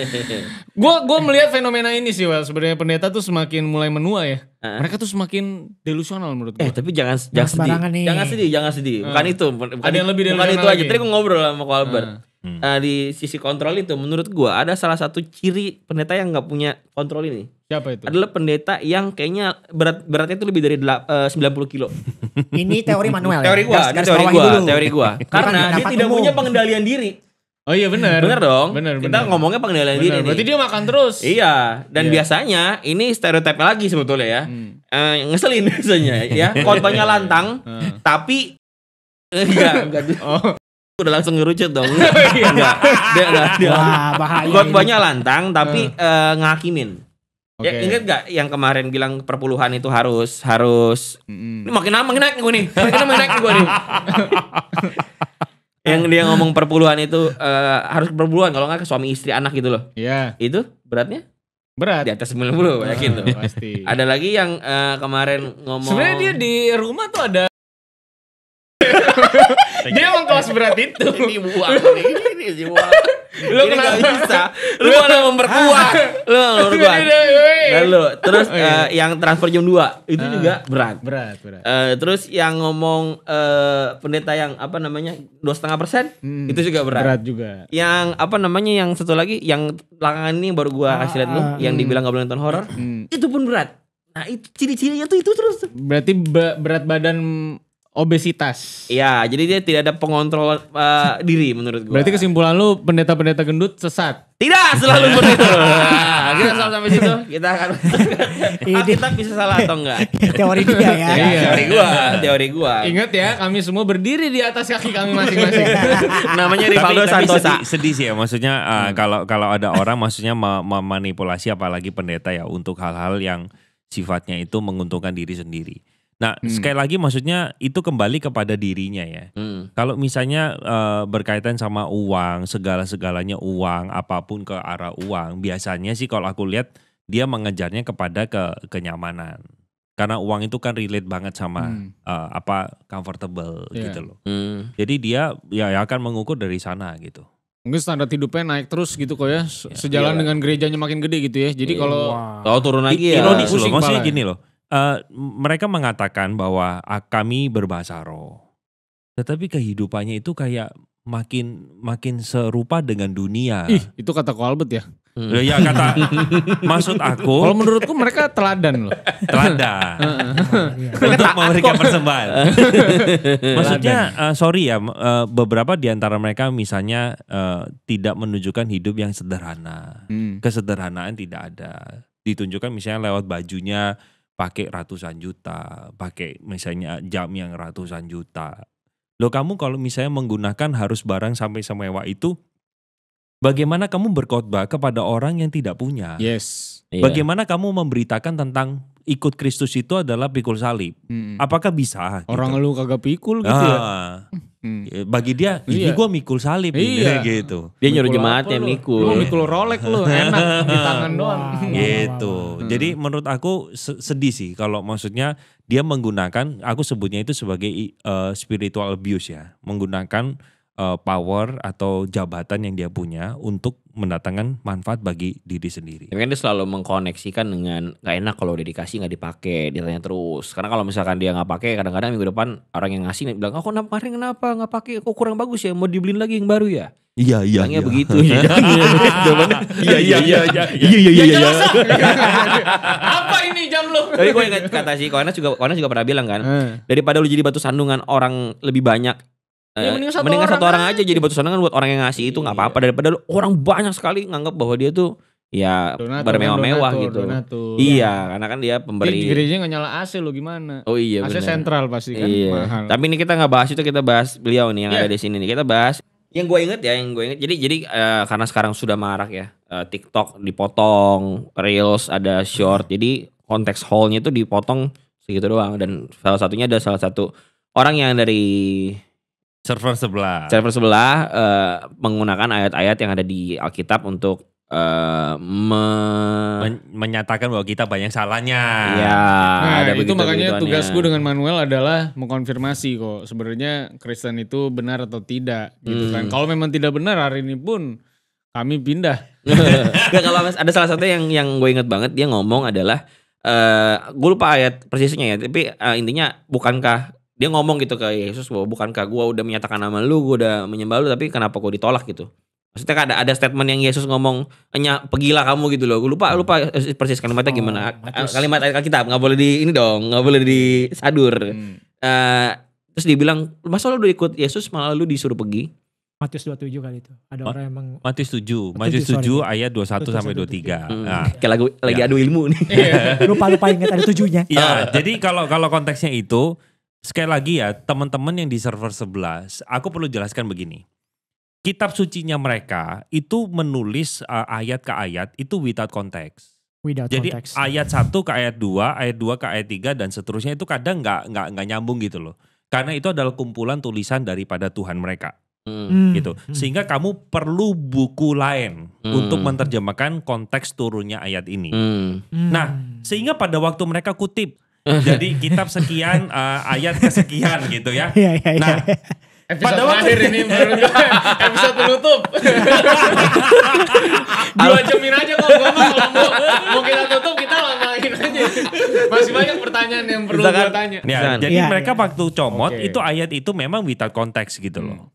Gue gue melihat fenomena ini sih, Well Sebenarnya pendeta tuh semakin mulai menua ya. Mereka tuh semakin delusional menurut gue. Eh tapi jangan jangan sedih. Nih. Jangan sedih, jangan sedih. Bukan itu, bukan, ada yang lebih bukan itu lagi. aja. Tadi gue ngobrol sama Albert hmm. uh, di sisi kontrol itu menurut gua ada salah satu ciri pendeta yang nggak punya kontrol ini siapa itu adalah pendeta yang kayaknya berat beratnya itu lebih dari eh, sembilan puluh kilo ini teori manual ya? teori gua ya? teori gua dulu. teori gua karena dia tidak umum. punya pengendalian diri Oh iya benar. Benar dong. Bener, bener. Kita ngomongnya pengendalian bener. diri nih. Berarti dia makan terus. Iya. Dan yeah. biasanya ini stereotip lagi sebetulnya ya. Hmm. Eh, ngeselin biasanya ya. Kontonya lantang hmm. tapi enggak enggak. Oh udah langsung ngerucut dong. Enggak. dia enggak. Iya. Wah, bahaya. Khotbahnya lantang tapi uh. Uh, ngakimin. Okay. Ya, ingat gak yang kemarin bilang perpuluhan itu harus harus mm. ini makin lama makin naik gue nih makin lama makin naik gue nih yang dia ngomong perpuluhan itu uh, harus perpuluhan kalau nggak ke suami istri anak gitu loh Iya. Yeah. itu beratnya berat di atas 90 puluh oh, yakin tuh pasti ada lagi yang uh, kemarin ngomong sebenarnya dia di rumah tuh ada dia emang kelas berat itu. Ini buah ini, ini Lu kenapa bisa? Lu malah memperkuat. Lu memperkuat. Lalu terus uh, yang transfer jam 2 itu uh, juga berat. Berat, berat. Uh, terus yang ngomong uh, pendeta yang apa namanya? 2,5% persen hmm. itu juga berat. Berat juga. Yang apa namanya yang satu lagi yang belakangan ini baru gua ah, kasih lihat ah, lu yang hmm. dibilang gak boleh nonton horor. Hmm. Itu pun berat. Nah, itu ciri-cirinya tuh itu terus. Berarti be berat badan obesitas. Iya, jadi dia tidak ada pengontrol uh, diri menurut gue. Berarti kesimpulan lu pendeta-pendeta gendut sesat. Tidak selalu begitu. nah, kita sampai sampai situ. Kita akan ah, kita bisa salah atau enggak? teori dia ya. Iya, iya. Teori gua, teori gua. Ingat ya, kami semua berdiri di atas kaki kami masing-masing. Namanya Rivaldo Santosa. Sedih, sedih sih ya, maksudnya uh, hmm. kalau kalau ada orang maksudnya memanipulasi apalagi pendeta ya untuk hal-hal yang sifatnya itu menguntungkan diri sendiri Nah, hmm. sekali lagi maksudnya itu kembali kepada dirinya ya. Hmm. Kalau misalnya uh, berkaitan sama uang, segala-segalanya uang, apapun ke arah uang, biasanya sih kalau aku lihat dia mengejarnya kepada ke kenyamanan. Karena uang itu kan relate banget sama hmm. uh, apa comfortable yeah. gitu loh. Hmm. Jadi dia ya, ya akan mengukur dari sana gitu. Mungkin standar hidupnya naik terus gitu kok ya, iya. sejalan yeah. dengan gerejanya makin gede gitu ya. Jadi iya. kalau wow. Oh, turun lagi ya. Ironis loh, maksudnya ya. gini loh. Eh, mereka mengatakan bahwa ah, kami berbahasa roh. Tetapi kehidupannya itu kayak makin makin serupa dengan dunia. Ih, itu kata Ko Albert ya. Hmm. Ya kata maksud aku. Kalau menurutku mereka teladan loh. Teladan. Untuk mereka persembahan. Maksudnya uh, sorry ya uh, beberapa di antara mereka misalnya uh, tidak menunjukkan hidup yang sederhana. Hmm. Kesederhanaan tidak ada. Ditunjukkan misalnya lewat bajunya pakai ratusan juta, pakai misalnya jam yang ratusan juta. Loh kamu kalau misalnya menggunakan harus barang sampai semewa itu, bagaimana kamu berkhotbah kepada orang yang tidak punya? Yes. Iya. Bagaimana yeah. kamu memberitakan tentang ikut Kristus itu adalah pikul salib. Hmm. Apakah bisa? Orang gitu. lu kagak pikul gitu ah. ya? Hmm. Ya, bagi dia, iya. ini iya. gue mikul salib iya. ini gitu. Dia nyuruh jemaatnya mikul. Lu mikul rolek lu, enak di tangan doang. Wow. Gitu. Hmm. Jadi menurut aku sedih sih kalau maksudnya dia menggunakan, aku sebutnya itu sebagai uh, spiritual abuse ya. Menggunakan uh, power atau jabatan yang dia punya untuk mendatangkan manfaat bagi diri sendiri. Mungkin dia selalu mengkoneksikan dengan gak enak kalau udah dikasih nggak dipakai, ditanya terus. Karena kalau misalkan dia nggak pakai, kadang-kadang minggu depan orang yang ngasih bilang, oh kenapa kemarin kenapa nggak pakai? Kok kurang bagus ya? Mau dibeliin lagi yang baru ya? Iya iya. iya. begitu. Iya, iya, iya. iya iya iya iya iya iya iya iya. iya. Apa ini jam lu? Tapi gue ingat kata si Koenas juga Koenas juga pernah bilang kan, eh. daripada lu jadi batu sandungan orang lebih banyak Ya, eh, mending satu, mending orang, satu orang kan? aja jadi batu sandungan buat orang yang ngasih itu nggak iya. apa-apa daripada lu, orang banyak sekali nganggap bahwa dia tuh ya bermewah-mewah gitu. Donatur. Iya, karena kan dia pemberi. Di gerejanya nggak nyala AC lo gimana? Oh iya. AC bener. sentral pasti kan iya. mahal. Tapi ini kita nggak bahas itu kita bahas beliau nih yang yeah. ada di sini nih kita bahas. Yang gue inget ya, yang gue inget. Jadi jadi uh, karena sekarang sudah marak ya uh, TikTok dipotong, reels ada short. jadi konteks haulnya itu dipotong segitu doang dan salah satunya ada salah satu orang yang dari Server sebelah. Server sebelah uh, menggunakan ayat-ayat yang ada di Alkitab untuk uh, me... Men menyatakan bahwa kita banyak salahnya. Iya, nah, ada itu makanya tugasku dengan Manuel adalah mengkonfirmasi kok sebenarnya Kristen itu benar atau tidak gitu kan. hmm. kan. Kalau memang tidak benar hari ini pun kami pindah. Gak, kalau ada salah satu yang yang gue inget banget dia ngomong adalah Uh, eh, gue lupa ayat persisnya ya, tapi uh, intinya bukankah dia ngomong gitu ke Yesus bahwa bukankah gue udah menyatakan nama lu, gua udah menyembah lu, tapi kenapa gua ditolak gitu? Maksudnya kan ada ada statement yang Yesus ngomong, enya pergilah kamu gitu loh. gua lupa lupa eh, eh, persis kalimatnya oh, gimana. Matius. Eh, kalimat ayat kitab nggak boleh di ini dong, nggak boleh disadur. Hmm. Uh, terus dibilang masa lu udah ikut Yesus malah lu disuruh pergi? Matius 27 kali itu. Ada orang yang meng... Matius 7. Matius 7 sorry. ayat 21 sampai 23. Hmm. Nah, kayak lagu, lagi ya. adu ilmu nih. Lupa-lupa ingat ada tujuhnya. Iya, jadi kalau kalau konteksnya itu Sekali lagi ya, teman-teman yang di server 11, aku perlu jelaskan begini. Kitab sucinya mereka itu menulis uh, ayat ke ayat itu without context. Without Jadi context. ayat 1 ke ayat 2, ayat 2 ke ayat 3 dan seterusnya itu kadang nggak nggak nggak nyambung gitu loh. Karena itu adalah kumpulan tulisan daripada Tuhan mereka. Hmm. gitu. Hmm. Hmm. Sehingga kamu perlu buku lain hmm. untuk menerjemahkan konteks turunnya ayat ini. Hmm. hmm. Nah, sehingga pada waktu mereka kutip jadi kitab sekian uh, ayat kesekian gitu ya. Iya iya iya. Nah, Episode Pada terakhir ini menurut gue episode penutup. Dua jamin aja kok gue mau, mau, kita tutup kita lamain aja. Masih banyak pertanyaan yang perlu gue tanya. Ya, jadi ya, mereka ya. waktu comot okay. itu ayat itu memang without konteks gitu loh. Hmm.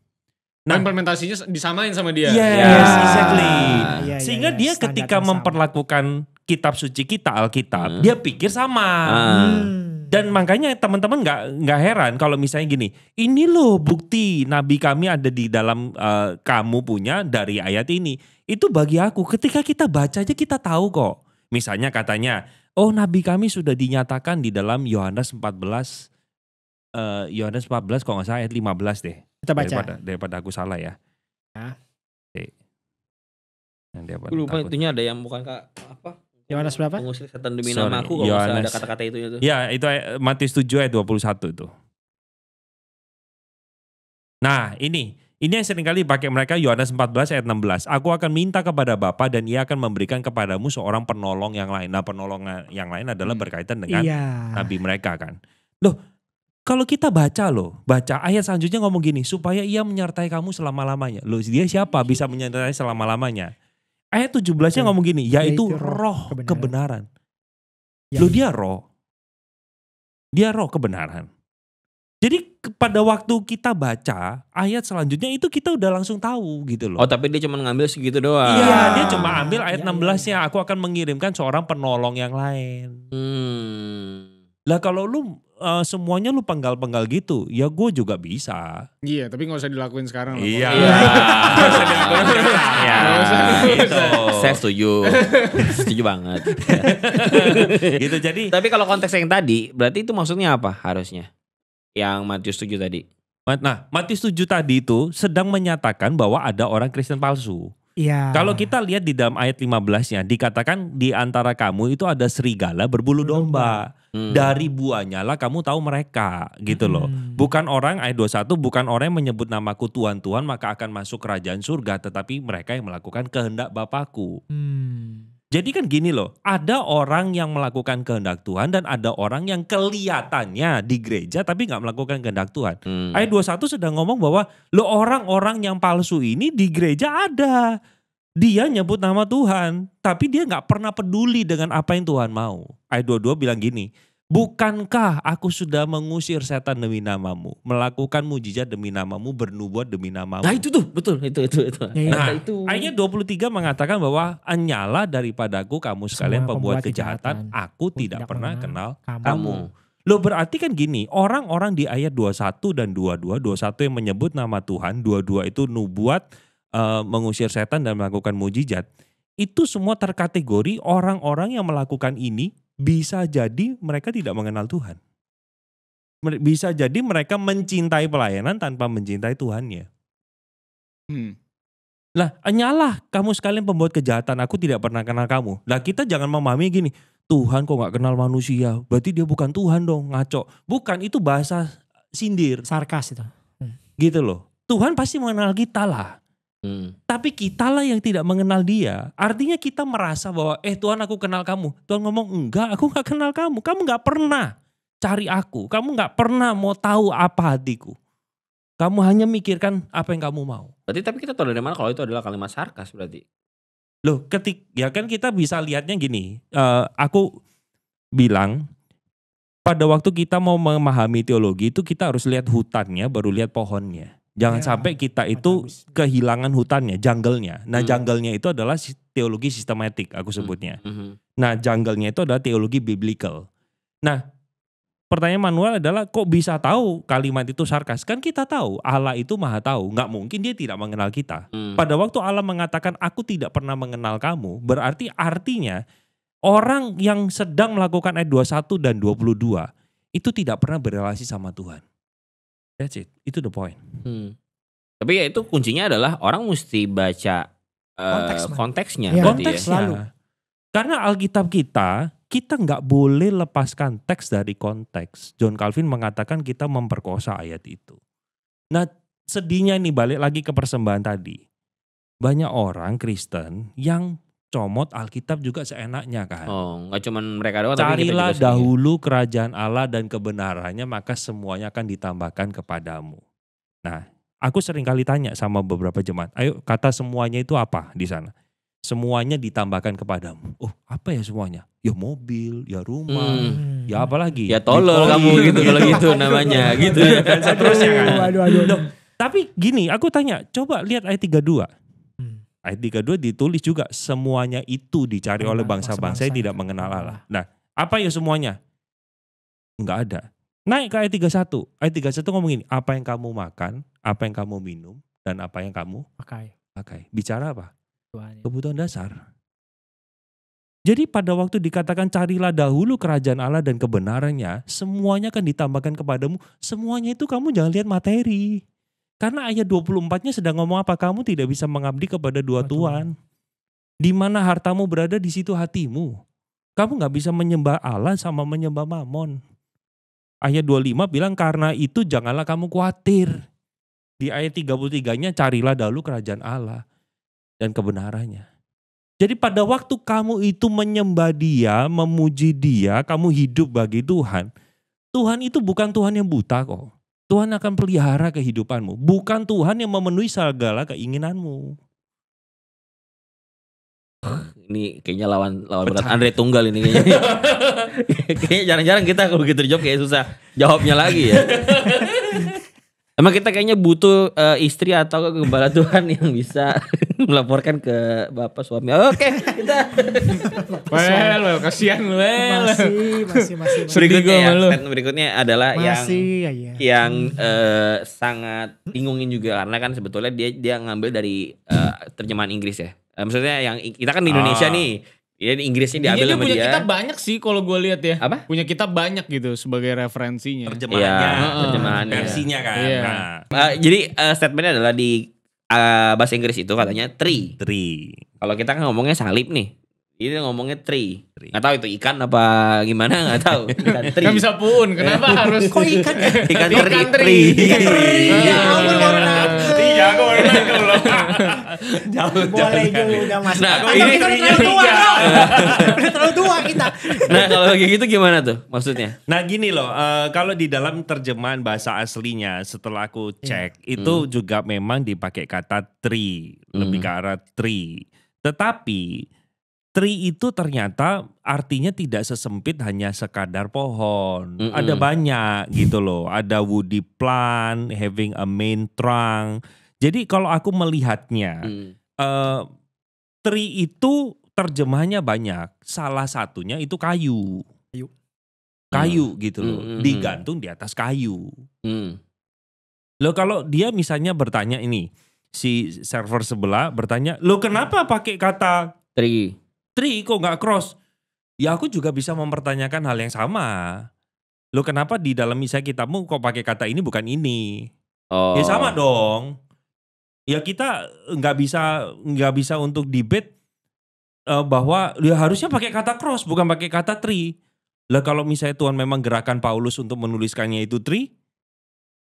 Nah, implementasinya disamain sama dia. Yes, yes iya. exactly. Yeah, yeah, Sehingga yeah, dia ketika memperlakukan kitab suci kita Alkitab, hmm. dia pikir sama. Ah. Hmm. Dan makanya teman-teman nggak nggak heran kalau misalnya gini, ini loh bukti nabi kami ada di dalam uh, kamu punya dari ayat ini. Itu bagi aku ketika kita baca aja kita tahu kok. Misalnya katanya, oh nabi kami sudah dinyatakan di dalam Yohanes 14 eh, Yohanes uh, 14 kalau nggak salah ayat 15 deh. Kita baca. Daripada, daripada aku salah ya. Ya. Oke. Nah, lupa itu ada yang bukan kak apa? Yohanes berapa? Pengusir setan demi nama aku kalau Yohanes. ada kata-kata itu itu. Ya, itu eh, Matius 7 ayat 21 itu. Nah, ini ini yang seringkali pakai mereka Yohanes 14 ayat 16. Aku akan minta kepada Bapa dan ia akan memberikan kepadamu seorang penolong yang lain. Nah penolong yang lain adalah hmm. berkaitan dengan iya. nabi mereka kan. Loh kalau kita baca loh, baca ayat selanjutnya ngomong gini, supaya ia menyertai kamu selama-lamanya. Loh dia siapa bisa menyertai selama-lamanya? Ayat 17-nya iya. ngomong gini, yaitu, yaitu roh, roh kebenaran. kebenaran. Iya. Loh dia roh. Dia roh kebenaran. Jadi pada waktu kita baca ayat selanjutnya itu kita udah langsung tahu gitu loh. Oh tapi dia cuma ngambil segitu doang. Iya ah. dia cuma ambil iya, ayat ya, 16-nya. Aku akan mengirimkan seorang penolong yang lain. Hmm. Lah kalau lu uh, semuanya lu penggal-penggal gitu. Ya gue juga bisa. Iya, tapi gak usah dilakuin sekarang. Iya. Iya. iya. iya. Gitu. Saya setuju. setuju banget. gitu jadi. Tapi kalau konteks yang tadi, berarti itu maksudnya apa harusnya? Yang Matius setuju tadi. Nah, Matius setuju tadi itu sedang menyatakan bahwa ada orang Kristen palsu. Iya. Kalau kita lihat di dalam ayat 15-nya dikatakan di antara kamu itu ada serigala berbulu domba. domba. Hmm. Dari buahnya lah kamu tahu mereka gitu loh. Hmm. Bukan orang eh, ayat 21 bukan orang yang menyebut namaku tuan tuan maka akan masuk kerajaan surga tetapi mereka yang melakukan kehendak Bapakku. Hmm. Jadi kan gini loh, ada orang yang melakukan kehendak Tuhan dan ada orang yang kelihatannya di gereja tapi nggak melakukan kehendak Tuhan. Hmm. Ayat 21 sedang ngomong bahwa lo orang-orang yang palsu ini di gereja ada, dia nyebut nama Tuhan, tapi dia nggak pernah peduli dengan apa yang Tuhan mau. Ayat 22 bilang gini, Bukankah aku sudah mengusir setan demi namamu, melakukan mujizat demi namamu, bernubuat demi namamu. Nah itu tuh, betul itu itu itu. nah, iya. itu. ayatnya 23 mengatakan bahwa anyalah daripadaku kamu sekalian Semua pembuat, kejahatan, kejahatan. aku, tidak, tidak, pernah, pernah kenal kamu. kamu. Loh berarti kan gini, orang-orang di ayat 21 dan 22, 21 yang menyebut nama Tuhan, 22 itu nubuat, uh, mengusir setan dan melakukan mujizat, itu semua terkategori orang-orang yang melakukan ini bisa jadi mereka tidak mengenal Tuhan. Bisa jadi mereka mencintai pelayanan tanpa mencintai Tuhannya. Hmm. Nah, nyalah kamu sekalian pembuat kejahatan, aku tidak pernah kenal kamu. nah kita jangan memahami gini, Tuhan kok gak kenal manusia, berarti dia bukan Tuhan dong, ngaco. Bukan, itu bahasa sindir. Sarkas itu. Hmm. Gitu loh. Tuhan pasti mengenal kita lah. Hmm. Tapi kitalah yang tidak mengenal dia. Artinya kita merasa bahwa eh Tuhan aku kenal kamu. Tuhan ngomong enggak aku gak kenal kamu. Kamu gak pernah cari aku. Kamu gak pernah mau tahu apa hatiku. Kamu hanya mikirkan apa yang kamu mau. Berarti tapi kita tahu dari mana kalau itu adalah kalimat sarkas berarti. Loh ketik ya kan kita bisa lihatnya gini. Uh, aku bilang pada waktu kita mau memahami teologi itu kita harus lihat hutannya baru lihat pohonnya. Jangan ya, sampai kita itu habis. kehilangan hutannya, jungle-nya. Nah, hmm. jungle-nya itu adalah teologi sistematik aku hmm. sebutnya. Hmm. Nah, jungle-nya itu adalah teologi biblical. Nah, pertanyaan manual adalah kok bisa tahu kalimat itu sarkas? Kan kita tahu Allah itu maha tahu, nggak mungkin dia tidak mengenal kita. Hmm. Pada waktu Allah mengatakan aku tidak pernah mengenal kamu, berarti artinya orang yang sedang melakukan ayat 21 dan 22 itu tidak pernah berrelasi sama Tuhan. That's it. Itu the point. Hmm. Tapi ya itu kuncinya adalah orang mesti baca eh, Konteks, konteksnya. Iya. Gitu ya. Konteks ya. Karena Alkitab kita, kita nggak boleh lepaskan teks dari konteks. John Calvin mengatakan kita memperkosa ayat itu. Nah sedihnya ini balik lagi ke persembahan tadi. Banyak orang Kristen yang comot Alkitab juga seenaknya kan. Oh, nggak cuma mereka doang. Carilah tapi kita juga dahulu sendiri. kerajaan Allah dan kebenarannya, maka semuanya akan ditambahkan kepadamu. Nah, aku sering kali tanya sama beberapa jemaat, ayo kata semuanya itu apa di sana? Semuanya ditambahkan kepadamu. Oh, apa ya semuanya? Ya mobil, ya rumah, hmm. ya lagi? Ya tolol kamu gitu kalau gitu namanya, gitu ya seterusnya kan. Aduh, aduh, aduh. Tapi gini, aku tanya, coba lihat ayat 32 ayat 32 ditulis juga semuanya itu dicari oleh bangsa-bangsa yang tidak mengenal Allah. Nah, apa ya semuanya? Enggak ada. Naik ke ayat 31. Ayat 31 ngomong apa yang kamu makan, apa yang kamu minum, dan apa yang kamu pakai. Pakai. Bicara apa? Ya. Kebutuhan dasar. Jadi pada waktu dikatakan carilah dahulu kerajaan Allah dan kebenarannya, semuanya akan ditambahkan kepadamu. Semuanya itu kamu jangan lihat materi. Karena ayat 24-nya sedang ngomong apa? Kamu tidak bisa mengabdi kepada dua Tuhan. Di mana hartamu berada di situ hatimu. Kamu nggak bisa menyembah Allah sama menyembah Mammon. Ayat 25 bilang karena itu janganlah kamu khawatir. Di ayat 33-nya carilah dahulu kerajaan Allah dan kebenarannya. Jadi pada waktu kamu itu menyembah dia, memuji dia, kamu hidup bagi Tuhan. Tuhan itu bukan Tuhan yang buta kok. Tuhan akan pelihara kehidupanmu. Bukan Tuhan yang memenuhi segala keinginanmu. Ini kayaknya lawan lawan berat Andre Tunggal ini kayaknya. kayaknya jarang-jarang kita kalau gitu jawab kayak susah jawabnya lagi ya. Emang kita kayaknya butuh uh, istri atau gembala Tuhan yang bisa melaporkan ke bapak suami. Oke, okay, kita. well, well, kasihan well. Masih, masih, masih. masih. Berikutnya ya, statement berikutnya adalah masih, yang ya, ya. yang uh, sangat bingungin juga karena kan sebetulnya dia dia ngambil dari uh, terjemahan Inggris ya. Uh, maksudnya yang kita kan di Indonesia ah. nih Ya Inggrisnya diambil iya, dia punya kita banyak sih kalau gue lihat ya. Apa? Punya kita banyak gitu sebagai referensinya. Terjemahannya, ya, terjemahannya. Versinya kan. Ya. Nah. Uh, jadi uh, statementnya adalah di uh, bahasa Inggris itu katanya tree. Tree. Kalau kita kan ngomongnya salib nih. Ini ngomongnya tree. tree. Gak tahu itu ikan apa gimana gak tahu. Ikan Gak bisa pun. Kenapa harus? Kok ikan? Ya? Ikan, ikan tree. Ikan tree. Ikan ikan Ya ikan t jago emang Jauh, Boleh juga Mas. Nah, ini, iya. terlalu tua iya. terlalu tua kita. nah, kalau kayak gitu gimana tuh maksudnya? Nah, gini loh, eh, kalau di dalam terjemahan bahasa aslinya setelah aku iya. cek hmm. itu juga memang dipakai kata tree, lebih hmm. ke arah tree. Tetapi Tree itu ternyata artinya tidak sesempit hanya sekadar pohon. Mm -mm. Ada banyak gitu loh. Ada woody plant, having a main trunk, jadi kalau aku melihatnya, hmm. uh, tri itu terjemahnya banyak. Salah satunya itu kayu. Kayu. Kayu hmm. gitu hmm, loh, hmm, hmm. digantung di atas kayu. Hmm. Loh kalau dia misalnya bertanya ini, si server sebelah bertanya, "Lo kenapa pakai kata tri?" Tri kok nggak cross? Ya aku juga bisa mempertanyakan hal yang sama. Lo kenapa di dalam misalnya kitabmu kok pakai kata ini bukan ini? Oh. Ya sama oh. dong ya kita nggak bisa nggak bisa untuk debate uh, bahwa dia ya harusnya pakai kata cross bukan pakai kata tree. Lah kalau misalnya Tuhan memang gerakan Paulus untuk menuliskannya itu tree,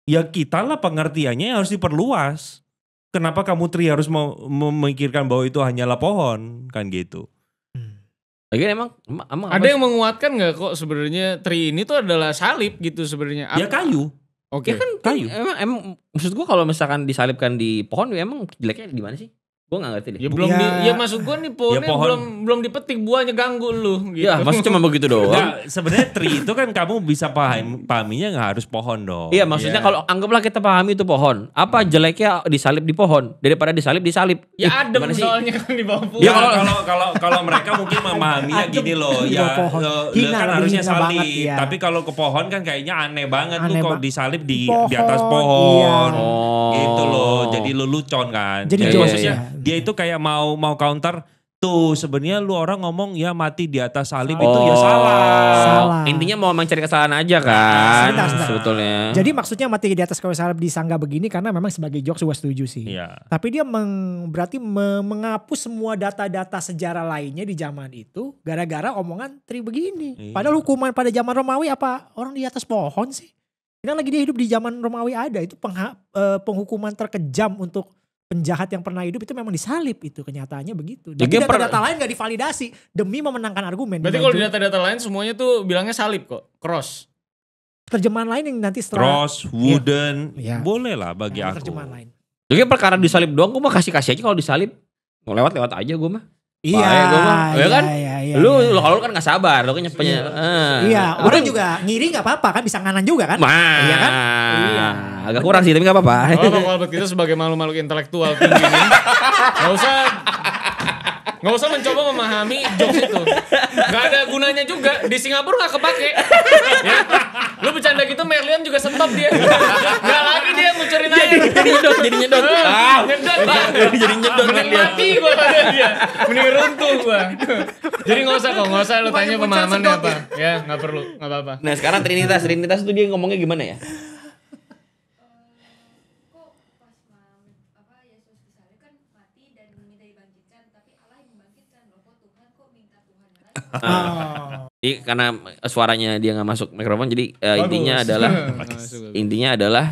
ya kita lah pengertiannya yang harus diperluas. Kenapa kamu tree harus memikirkan bahwa itu hanyalah pohon kan gitu. Hmm. Lagi emang, emang ada apa? yang menguatkan nggak kok sebenarnya tree ini tuh adalah salib gitu sebenarnya. Ya kayu. Oke. Okay. Ya kan kayu. Emang, emang maksud gua kalau misalkan disalibkan di pohon ya emang jeleknya di mana sih? Gue gak ngerti deh. Ya belum ya, di, ya maksud gue nih pohonnya ya, pohon. belum belum dipetik buahnya ganggu lu gitu. Ya maksud cuma begitu doang. Nah, sebenarnya tri itu kan kamu bisa paham pahaminya nggak harus pohon dong. Iya maksudnya yeah. kalau anggaplah kita pahami itu pohon. Apa hmm. jeleknya disalib di pohon daripada disalib disalib. Ya Ih, adem soalnya kan di bawah ya, pohon. Ya kalau kalau kalau mereka mungkin memahaminya gini loh ya pohon. Eh, kan harusnya salib. Banget, ya. Tapi kalau ke pohon kan kayaknya aneh banget aneh lu kok disalib di pohon, di atas pohon. Iya. Oh. Gitu loh. Jadi lelucon kan. Jadi, iya, Jadi iya, maksudnya iya. Dia iya. itu kayak mau mau counter Tuh sebenarnya lu orang ngomong ya mati di atas salib oh, itu ya oh. salah. salah. Intinya mau mencari kesalahan aja nah, kan sebentar, sebentar. sebetulnya. Jadi maksudnya mati di atas kayu salib disangga begini karena memang sebagai jokes gue setuju sih. ya. Tapi dia meng, berarti me, menghapus semua data-data sejarah lainnya di zaman itu gara-gara omongan tri begini. ya. Padahal hukuman pada zaman Romawi apa orang di atas pohon sih? kan lagi dia hidup di zaman Romawi ada itu pengha, eh, penghukuman terkejam untuk penjahat yang pernah hidup itu memang disalib itu kenyataannya begitu. Dan data-data per... lain gak divalidasi demi memenangkan argumen. Berarti kalau di data-data lain semuanya tuh bilangnya salib kok, cross. Terjemahan lain yang nanti setelah cross, iya. wooden, ya. boleh lah bagi nah, aku. Terjemahan lain. Jadi perkara disalib doang, gue mah kasih kasih aja kalau disalib. Mau lewat lewat aja gue mah. Iya, gue mah, iya, ya kan? Iya, iya, lu iya. lu kalau lu kan gak sabar, lu kan punya. Eh. Iya, nah, orang lu, kan? juga ngiri gak apa-apa kan bisa nganan juga kan? Nah, iya kan? Iya. Agak kurang sih tapi gak apa-apa. Kalau kalau kita sebagai makhluk-makhluk intelektual tinggi ini, gak usah nggak usah mencoba memahami jokes itu nggak ada gunanya juga di Singapura nggak kepake ya lu bercanda gitu Merlian juga stop dia nggak lagi dia ngucurin air jadi, jadi nyedot jadi nyedot ah, ah. nyedot lah jadi, jadi nyedot mending mati gua pada dia mending runtuh gua jadi nggak usah kok nggak usah lu tanya pemahamannya apa ya nggak perlu nggak apa-apa nah sekarang Trinitas Trinitas itu dia ngomongnya gimana ya uh, jadi karena eh, suaranya dia nggak masuk mikrofon jadi uh, intinya adalah intinya adalah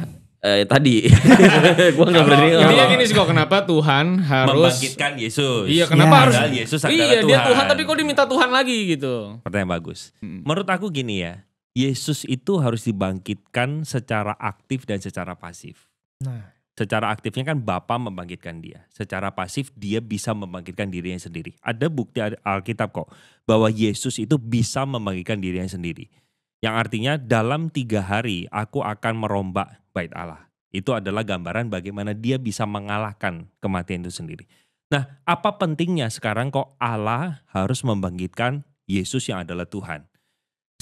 uh, tadi gua nggak berani intinya gini sih kok kenapa Tuhan harus membangkitkan Yesus iya kenapa ya. harus Yesus iya Tuhan. dia Tuhan tapi kok diminta Tuhan lagi gitu pertanyaan bagus hmm. menurut aku gini ya Yesus itu harus dibangkitkan secara aktif dan secara pasif nah Secara aktifnya kan Bapak membangkitkan dia. Secara pasif dia bisa membangkitkan dirinya sendiri. Ada bukti Alkitab kok bahwa Yesus itu bisa membangkitkan dirinya sendiri. Yang artinya dalam tiga hari aku akan merombak bait Allah. Itu adalah gambaran bagaimana dia bisa mengalahkan kematian itu sendiri. Nah apa pentingnya sekarang kok Allah harus membangkitkan Yesus yang adalah Tuhan.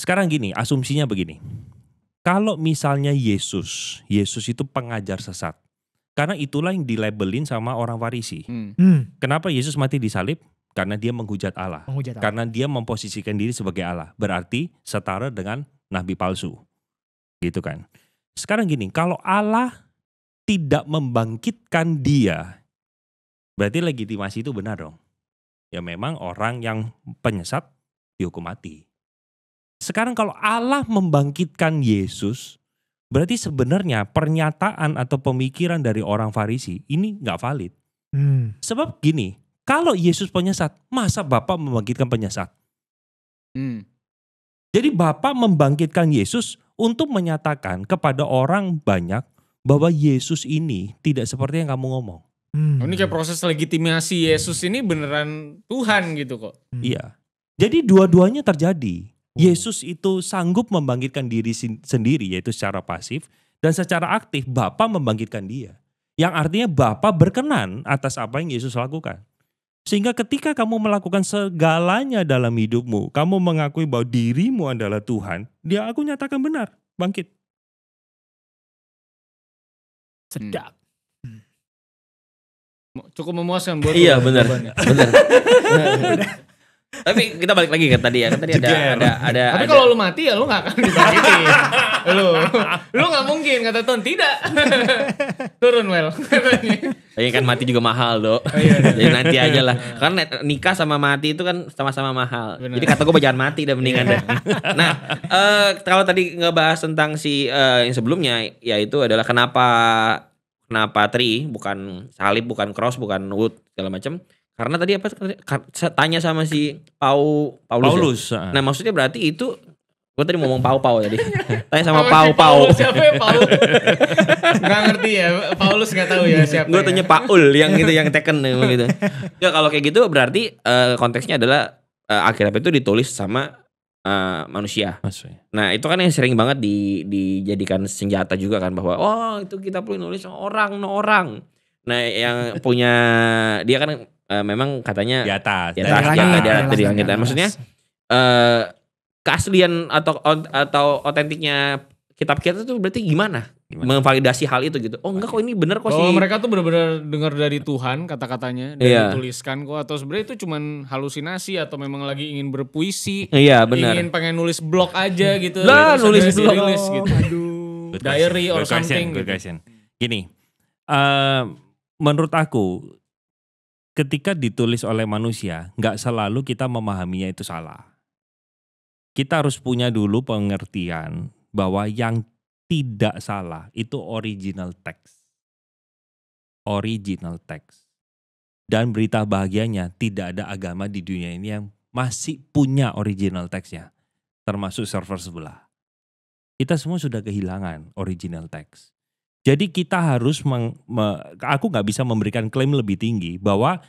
Sekarang gini, asumsinya begini. Kalau misalnya Yesus, Yesus itu pengajar sesat karena itulah yang dilabelin sama orang Farisi. Hmm. Hmm. Kenapa Yesus mati disalib? Karena dia menghujat Allah. menghujat Allah. Karena dia memposisikan diri sebagai Allah. Berarti setara dengan nabi palsu. Gitu kan. Sekarang gini, kalau Allah tidak membangkitkan dia, berarti legitimasi itu benar dong. Ya memang orang yang penyesat dihukum mati. Sekarang kalau Allah membangkitkan Yesus, Berarti sebenarnya pernyataan atau pemikiran dari orang Farisi ini nggak valid. Hmm. Sebab gini, kalau Yesus penyesat, masa Bapak membangkitkan penyesat? Hmm. Jadi Bapak membangkitkan Yesus untuk menyatakan kepada orang banyak bahwa Yesus ini tidak seperti yang kamu ngomong. Hmm. Ini kayak proses legitimasi Yesus ini beneran Tuhan gitu kok. Hmm. Iya. Jadi dua-duanya terjadi. Hmm. Yesus itu sanggup membangkitkan diri sendiri yaitu secara pasif dan secara aktif Bapa membangkitkan dia. Yang artinya Bapa berkenan atas apa yang Yesus lakukan. Sehingga ketika kamu melakukan segalanya dalam hidupmu, kamu mengakui bahwa dirimu adalah Tuhan, dia aku nyatakan benar, bangkit. Sedap. Hmm. Hmm. Cukup memuaskan buat Iya, benar. Benar. Tapi kita balik lagi ke kan tadi ya. Kan tadi ada ada ada. Tapi kalau lu mati ya lu gak akan disakitin. lu lu gak mungkin kata Ton tidak. Turun well. Iya kan mati juga mahal, Dok. Oh, iya, iya. Jadi nanti aja lah. Karena nikah sama mati itu kan sama-sama mahal. Bener. Jadi kata gue jangan mati dan mendingan iya. deh nah, uh, kalau tadi ngebahas tentang si uh, yang sebelumnya yaitu adalah kenapa kenapa tri bukan salib, bukan cross, bukan wood segala macam karena tadi apa tanya sama si Pau Paulus. Ya? Paulus. Ya? Nah, maksudnya berarti itu Gue tadi ngomong pau pau tadi. Tanya sama pau pau. Siapa ya pau? gak ngerti ya. Paulus gak tahu ya siapa. Gue ya. tanya ya? Paul yang gitu yang Tekken gitu. Ya kalau kayak gitu berarti uh, konteksnya adalah uh, akhirnya itu ditulis sama uh, manusia. Maksudnya. Nah itu kan yang sering banget di, dijadikan senjata juga kan bahwa oh itu kita perlu nulis orang no orang. Nah yang punya dia kan uh, memang katanya di atas, di atas, daerahnya, gitu. di atas, di langit. Maksudnya uh, eh, keaslian atau atau otentiknya kitab kita itu berarti gimana? gimana? Memvalidasi hal itu gitu. Oh enggak kok ini benar kok sih. Oh mereka tuh benar-benar dengar dari Tuhan kata-katanya dan iya. dituliskan kok atau sebenarnya itu cuman halusinasi atau memang lagi ingin berpuisi. Iya benar. Ingin pengen nulis blog aja hmm. gitu. Lah nulis blog. Nulis, gitu. Aduh. Diary or something. Question, good gitu. question. Gini, uh, menurut aku ketika ditulis oleh manusia, nggak selalu kita memahaminya itu salah. Kita harus punya dulu pengertian bahwa yang tidak salah itu original text. Original text. Dan berita bahagianya tidak ada agama di dunia ini yang masih punya original textnya, Termasuk server sebelah. Kita semua sudah kehilangan original text. Jadi kita harus meng, me, aku nggak bisa memberikan klaim lebih tinggi bahwa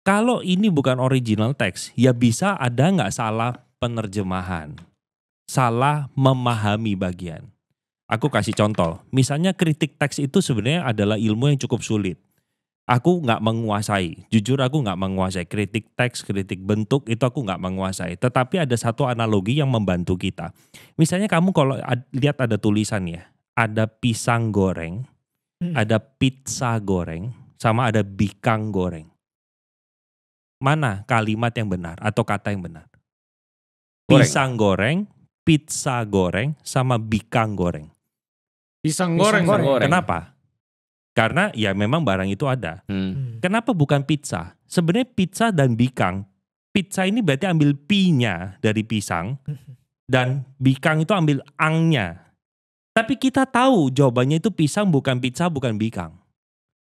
kalau ini bukan original teks ya bisa ada nggak salah penerjemahan, salah memahami bagian. Aku kasih contoh, misalnya kritik teks itu sebenarnya adalah ilmu yang cukup sulit. Aku nggak menguasai, jujur aku nggak menguasai kritik teks, kritik bentuk itu aku nggak menguasai. Tetapi ada satu analogi yang membantu kita. Misalnya kamu kalau lihat ada tulisan ya, ada pisang goreng, hmm. ada pizza goreng, sama ada bikang goreng. Mana kalimat yang benar atau kata yang benar? Pisang goreng, pizza goreng, sama bikang goreng. Pisang goreng. Pisang goreng. Kenapa? Karena ya memang barang itu ada. Hmm. hmm. Kenapa bukan pizza? Sebenarnya pizza dan bikang. Pizza ini berarti ambil pinya dari pisang hmm. dan bikang itu ambil angnya tapi kita tahu jawabannya itu pisang bukan pizza bukan bikang.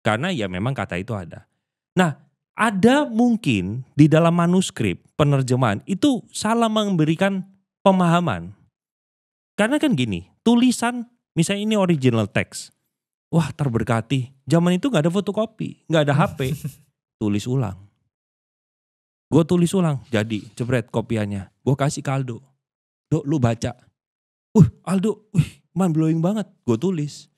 Karena ya memang kata itu ada. Nah, ada mungkin di dalam manuskrip penerjemahan itu salah memberikan pemahaman. Karena kan gini, tulisan misalnya ini original text. Wah terberkati, zaman itu gak ada fotokopi, gak ada HP. tulis ulang. Gue tulis ulang, jadi jebret kopiannya. Gue kasih ke Dok lu baca. Uh Aldo, uh, mind blowing banget gue tulis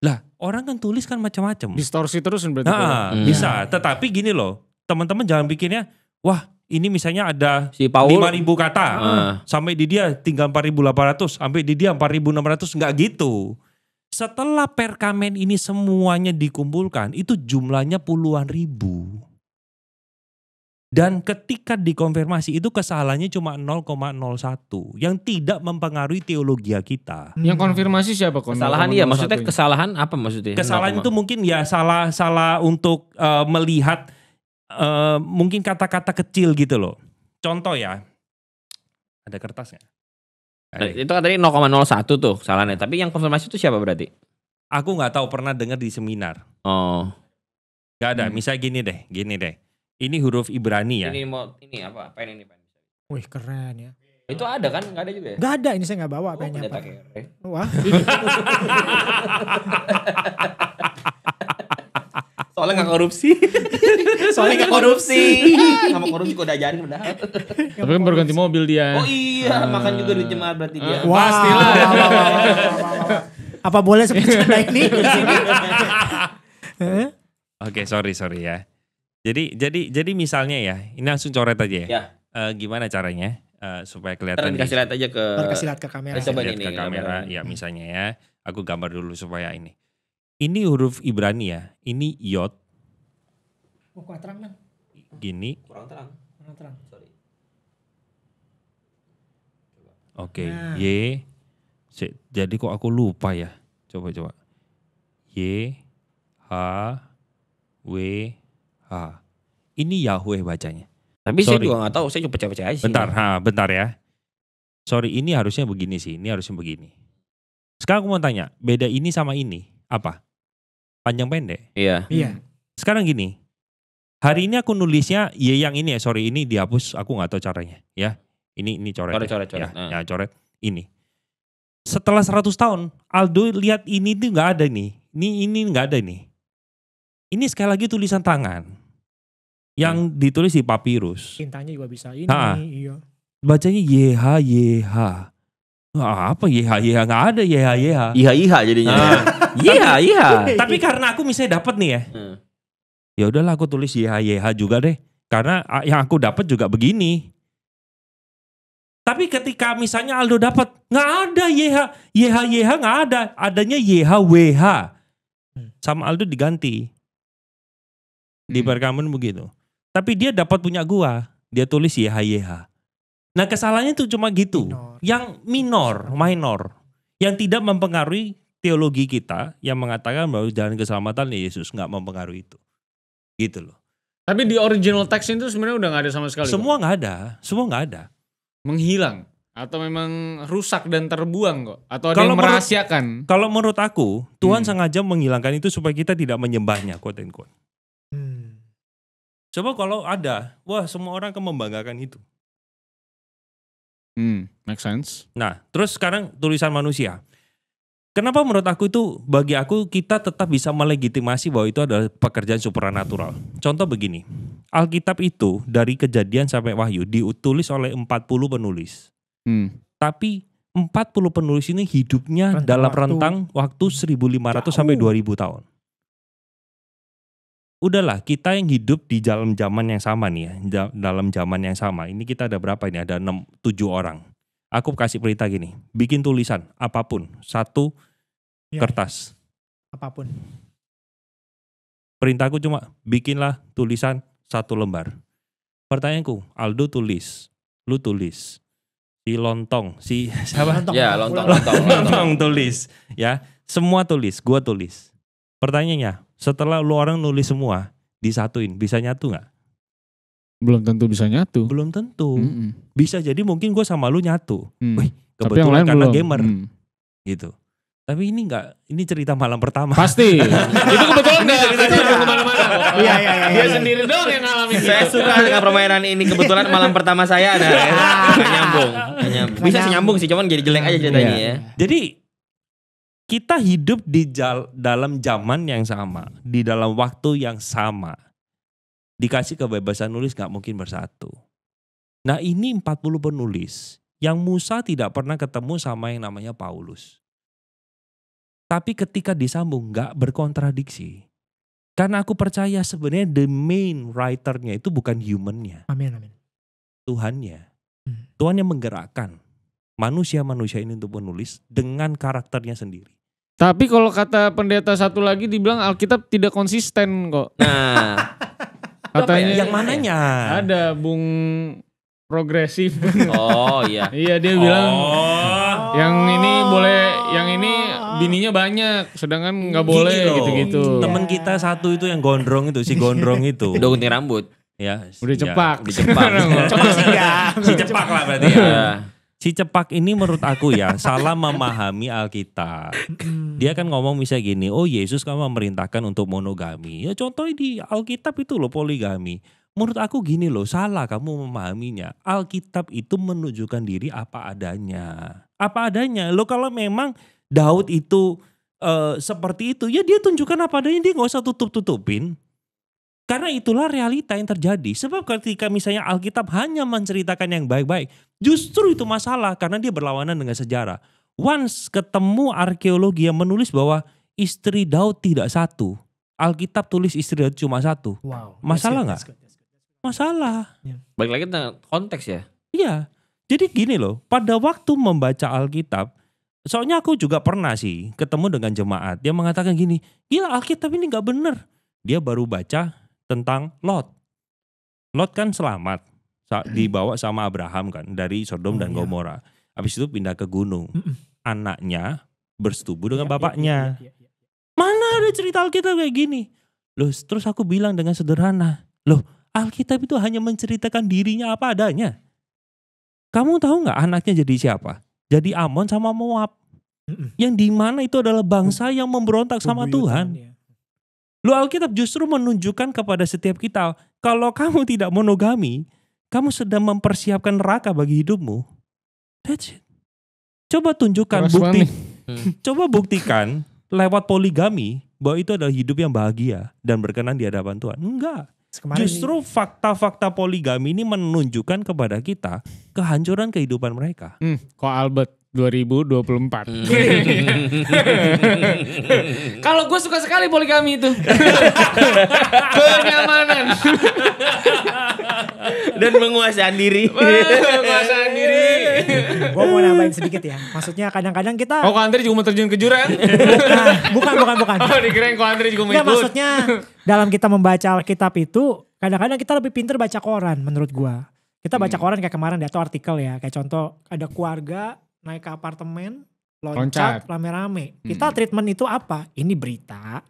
lah orang kan tulis kan macam-macam distorsi terus berarti nah, hmm. bisa iya. tetapi gini loh teman-teman jangan bikinnya wah ini misalnya ada si Paul 5000 kata uh. sampai di dia tinggal 4800 sampai di dia 4600 nggak gitu setelah perkamen ini semuanya dikumpulkan itu jumlahnya puluhan ribu dan ketika dikonfirmasi itu kesalahannya cuma 0,01 yang tidak mempengaruhi teologi kita. Yang hmm. konfirmasi siapa kok? Kesalahan iya, maksudnya kesalahan apa maksudnya? Kesalahan itu mungkin ya salah salah untuk uh, melihat uh, mungkin kata-kata kecil gitu loh. Contoh ya. Ada kertasnya? Nah, Itu kan tadi 0,01 tuh kesalahannya, tapi yang konfirmasi itu siapa berarti? Aku nggak tahu pernah dengar di seminar. Oh. Gak ada, hmm. misalnya gini deh, gini deh ini huruf Ibrani ya. Ini mau ini apa? Pen ini pen. Wih keren ya. Itu ada kan? Gak ada juga ya? Gak ada, ini saya gak bawa oh, pennya apa. Wah. Soalnya gak korupsi. Soalnya gak korupsi. Gak mau korupsi kok ajarin udah. Tapi kan baru ganti mobil dia. Oh iya, uh, makan juga di jemaah berarti dia. Ah, wah, Pastilah. Apa boleh seperti ini? Oke, sorry, sorry ya. Jadi jadi jadi misalnya ya, ini langsung coret aja ya. ya. E, gimana caranya e, supaya kelihatan? Terus kasih lihat aja ke kasih lihat ke kamera. Coba ini, ke ya, kamera. Ya misalnya ya, aku gambar dulu supaya ini. Ini huruf Ibrani ya. Ini yod. Oh, kurang terang, Bang. Gini. Kurang terang. Kurang terang. Sorry. Oke, okay. nah. Y. Jadi kok aku lupa ya? Coba coba. Y H W Ha. Ini Yahweh bacanya. Tapi Sorry. saya juga gak tahu, saya cuma percaya-percaya aja. Bentar, ha, bentar ya. Sorry, ini harusnya begini sih, ini harusnya begini. Sekarang aku mau tanya, beda ini sama ini apa? Panjang pendek. Iya. Iya. Sekarang gini, hari ini aku nulisnya ya yang ini ya, sorry ini dihapus, aku nggak tahu caranya, ya. Ini ini coret. Ya. Coret, ya. coret, coret. Ya, nah. ya coret. Ini. Setelah 100 tahun, Aldo lihat ini tuh nggak ada nih. Ini ini nggak ada nih. Ini sekali lagi tulisan tangan yang hmm. ditulis di papirus. Tintanya juga bisa ini. Ha. Iya. Bacanya YH YH. apa YH YH nggak ada YH YH. IH IH jadinya. YH YH. Tapi karena aku misalnya dapat nih ya. Hmm. Ya udahlah aku tulis YH YH juga deh. Karena yang aku dapat juga begini. Tapi ketika misalnya Aldo dapat nggak ada YH YH YH nggak ada, adanya YH WH. Sama Aldo diganti di hmm. perkampungan begitu. Tapi dia dapat punya gua, dia tulis YHYH. Nah kesalahannya itu cuma gitu, minor. yang minor, minor, yang tidak mempengaruhi teologi kita yang mengatakan bahwa jalan keselamatan ya Yesus nggak mempengaruhi itu, gitu loh. Tapi di original text itu sebenarnya udah nggak ada sama sekali. Semua nggak ada, semua nggak ada. Menghilang atau memang rusak dan terbuang kok atau ada kalau yang merahasiakan menurut, kalau menurut aku Tuhan hmm. sengaja menghilangkan itu supaya kita tidak menyembahnya quote unquote. Coba kalau ada, wah semua orang akan membanggakan itu. Hmm, make sense. Nah, terus sekarang tulisan manusia. Kenapa menurut aku itu bagi aku kita tetap bisa melegitimasi bahwa itu adalah pekerjaan supranatural. Contoh begini, Alkitab itu dari kejadian sampai wahyu ditulis oleh 40 penulis. Hmm. Tapi 40 penulis ini hidupnya rentang dalam waktu, rentang waktu 1500 jauh. sampai 2000 tahun udahlah kita yang hidup di dalam zaman yang sama nih ya, dalam zaman yang sama. Ini kita ada berapa ini? Ada 6 7 orang. Aku kasih perintah gini, bikin tulisan apapun, satu ya, kertas. Apapun. Perintahku cuma bikinlah tulisan satu lembar. Pertanyaanku, Aldo tulis, lu tulis. Si lontong, si siapa? Lontong. Ya, lontong, lontong, lontong, lontong tulis, ya. Semua tulis, gua tulis Pertanyaannya, setelah lu orang nulis semua, disatuin, bisa nyatu nggak? Belum tentu bisa nyatu. Belum tentu. Mm -mm. Bisa jadi mungkin gue sama lu nyatu. Mm. Wih, kebetulan karena belum. gamer. Mm. Gitu. Tapi ini enggak, ini cerita malam pertama. Pasti. itu kebetulan enggak cerita, malam pertama. Iya, iya, iya. Dia iya. sendiri dong yang ngalamin. Saya suka dengan permainan ini. Kebetulan malam pertama saya ada. Ya. nyambung. Bisa sih nyambung sih, cuman jadi jelek aja ceritanya iya. ya. Jadi kita hidup di jal, dalam zaman yang sama, di dalam waktu yang sama. Dikasih kebebasan nulis nggak mungkin bersatu. Nah ini 40 penulis yang Musa tidak pernah ketemu sama yang namanya Paulus. Tapi ketika disambung nggak berkontradiksi. Karena aku percaya sebenarnya the main writernya itu bukan humannya. Amin, amin. Tuhannya. Hmm. Tuhan yang menggerakkan manusia-manusia ini untuk menulis dengan karakternya sendiri. Tapi kalau kata pendeta satu lagi dibilang Alkitab tidak konsisten kok. Nah. Katanya ya? yang mananya? Ada Bung progresif. Oh iya. iya dia bilang oh. yang ini boleh, yang ini bininya banyak, sedangkan nggak boleh gitu-gitu. Temen kita satu itu yang gondrong itu, si gondrong itu. Udah gunting rambut. Ya, udah ya. cepak. Ya, udah cepak. cepak sih ya. Si cepak lah berarti ya. Iya si cepak ini menurut aku ya salah memahami Alkitab. Hmm. Dia kan ngomong misalnya gini, oh Yesus kamu memerintahkan untuk monogami. Ya contoh di Alkitab itu loh poligami. Menurut aku gini loh, salah kamu memahaminya. Alkitab itu menunjukkan diri apa adanya. Apa adanya. Lo kalau memang Daud itu uh, seperti itu, ya dia tunjukkan apa adanya. Dia nggak usah tutup-tutupin. Karena itulah realita yang terjadi. Sebab ketika misalnya Alkitab hanya menceritakan yang baik-baik, justru itu masalah karena dia berlawanan dengan sejarah. Once ketemu arkeologi yang menulis bahwa istri Daud tidak satu, Alkitab tulis istri Daud cuma satu. Wow. Masalah nggak? Masalah. Yeah. Baik lagi tentang konteks ya. Iya. Jadi gini loh, pada waktu membaca Alkitab, soalnya aku juga pernah sih ketemu dengan jemaat. Dia mengatakan gini, gila Alkitab ini nggak bener. Dia baru baca, tentang Lot. Lot kan selamat dibawa sama Abraham kan dari Sodom oh, dan iya. Gomora. Iya. Habis itu pindah ke gunung. mm Anaknya bersetubuh iya, dengan iya, iya bapaknya. iya, iya, iya. Mana ada cerita Alkitab kayak gini? Loh, terus aku bilang dengan sederhana, "Loh, Alkitab itu hanya menceritakan dirinya apa adanya." Kamu tahu nggak anaknya jadi siapa? Jadi Amon sama Moab. Mm-mm. Yang di mana itu adalah bangsa yang memberontak sama Tuhan. Lu Alkitab justru menunjukkan kepada setiap kita, kalau kamu tidak monogami, kamu sedang mempersiapkan neraka bagi hidupmu. That's it. Coba tunjukkan Terus bukti. coba buktikan lewat poligami bahwa itu adalah hidup yang bahagia dan berkenan di hadapan Tuhan. Enggak. Kemarin Justru fakta-fakta poligami ini menunjukkan kepada kita kehancuran kehidupan mereka. Hmm, kok Albert 2024. Hmm. Kalau gue suka sekali poligami itu. Kenyamanan. Dan menguasai diri. menguasai diri. gue mau nambahin sedikit ya. Maksudnya kadang-kadang kita. Oh, Andre juga mau terjun ke jurang? Nah, bukan, bukan, bukan. Oh, dikirain kok Andre juga mau ikut. maksudnya dalam kita membaca Alkitab itu, kadang-kadang kita lebih pinter baca koran menurut gue. Kita baca hmm. koran kayak kemarin ya, atau artikel ya. Kayak contoh ada keluarga naik ke apartemen, loncat rame-rame. Hmm. Kita treatment itu apa? Ini berita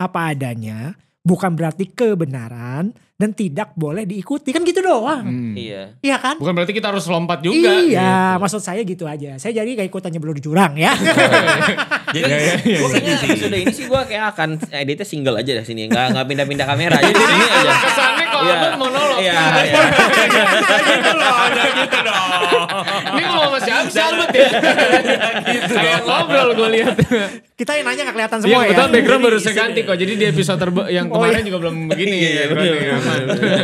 apa adanya, bukan berarti kebenaran dan tidak boleh diikuti. Kan gitu doang. Hmm. Iya. Iya kan? Bukan berarti kita harus lompat juga. Iya, iya. maksud saya gitu aja. Saya jadi kayak ikutannya belum di jurang ya. Iya, iya, iya. jadi ya, gue kayaknya sudah ini sih gue kayak akan editnya single aja dari sini. Gak enggak pindah-pindah kamera. jadi sini aja. Kesannya Iya. monolog. Iya, iya. Gitu loh, gitu dong. Ini mau sama siapa sih Albert ya? Gitu Kayak ngobrol gue lihat. Kita yang nanya gak kelihatan iya, semua ya. betul background baru saya ganti kok. Jadi di episode yang oh, iya. kemarin juga belum begini. Iya,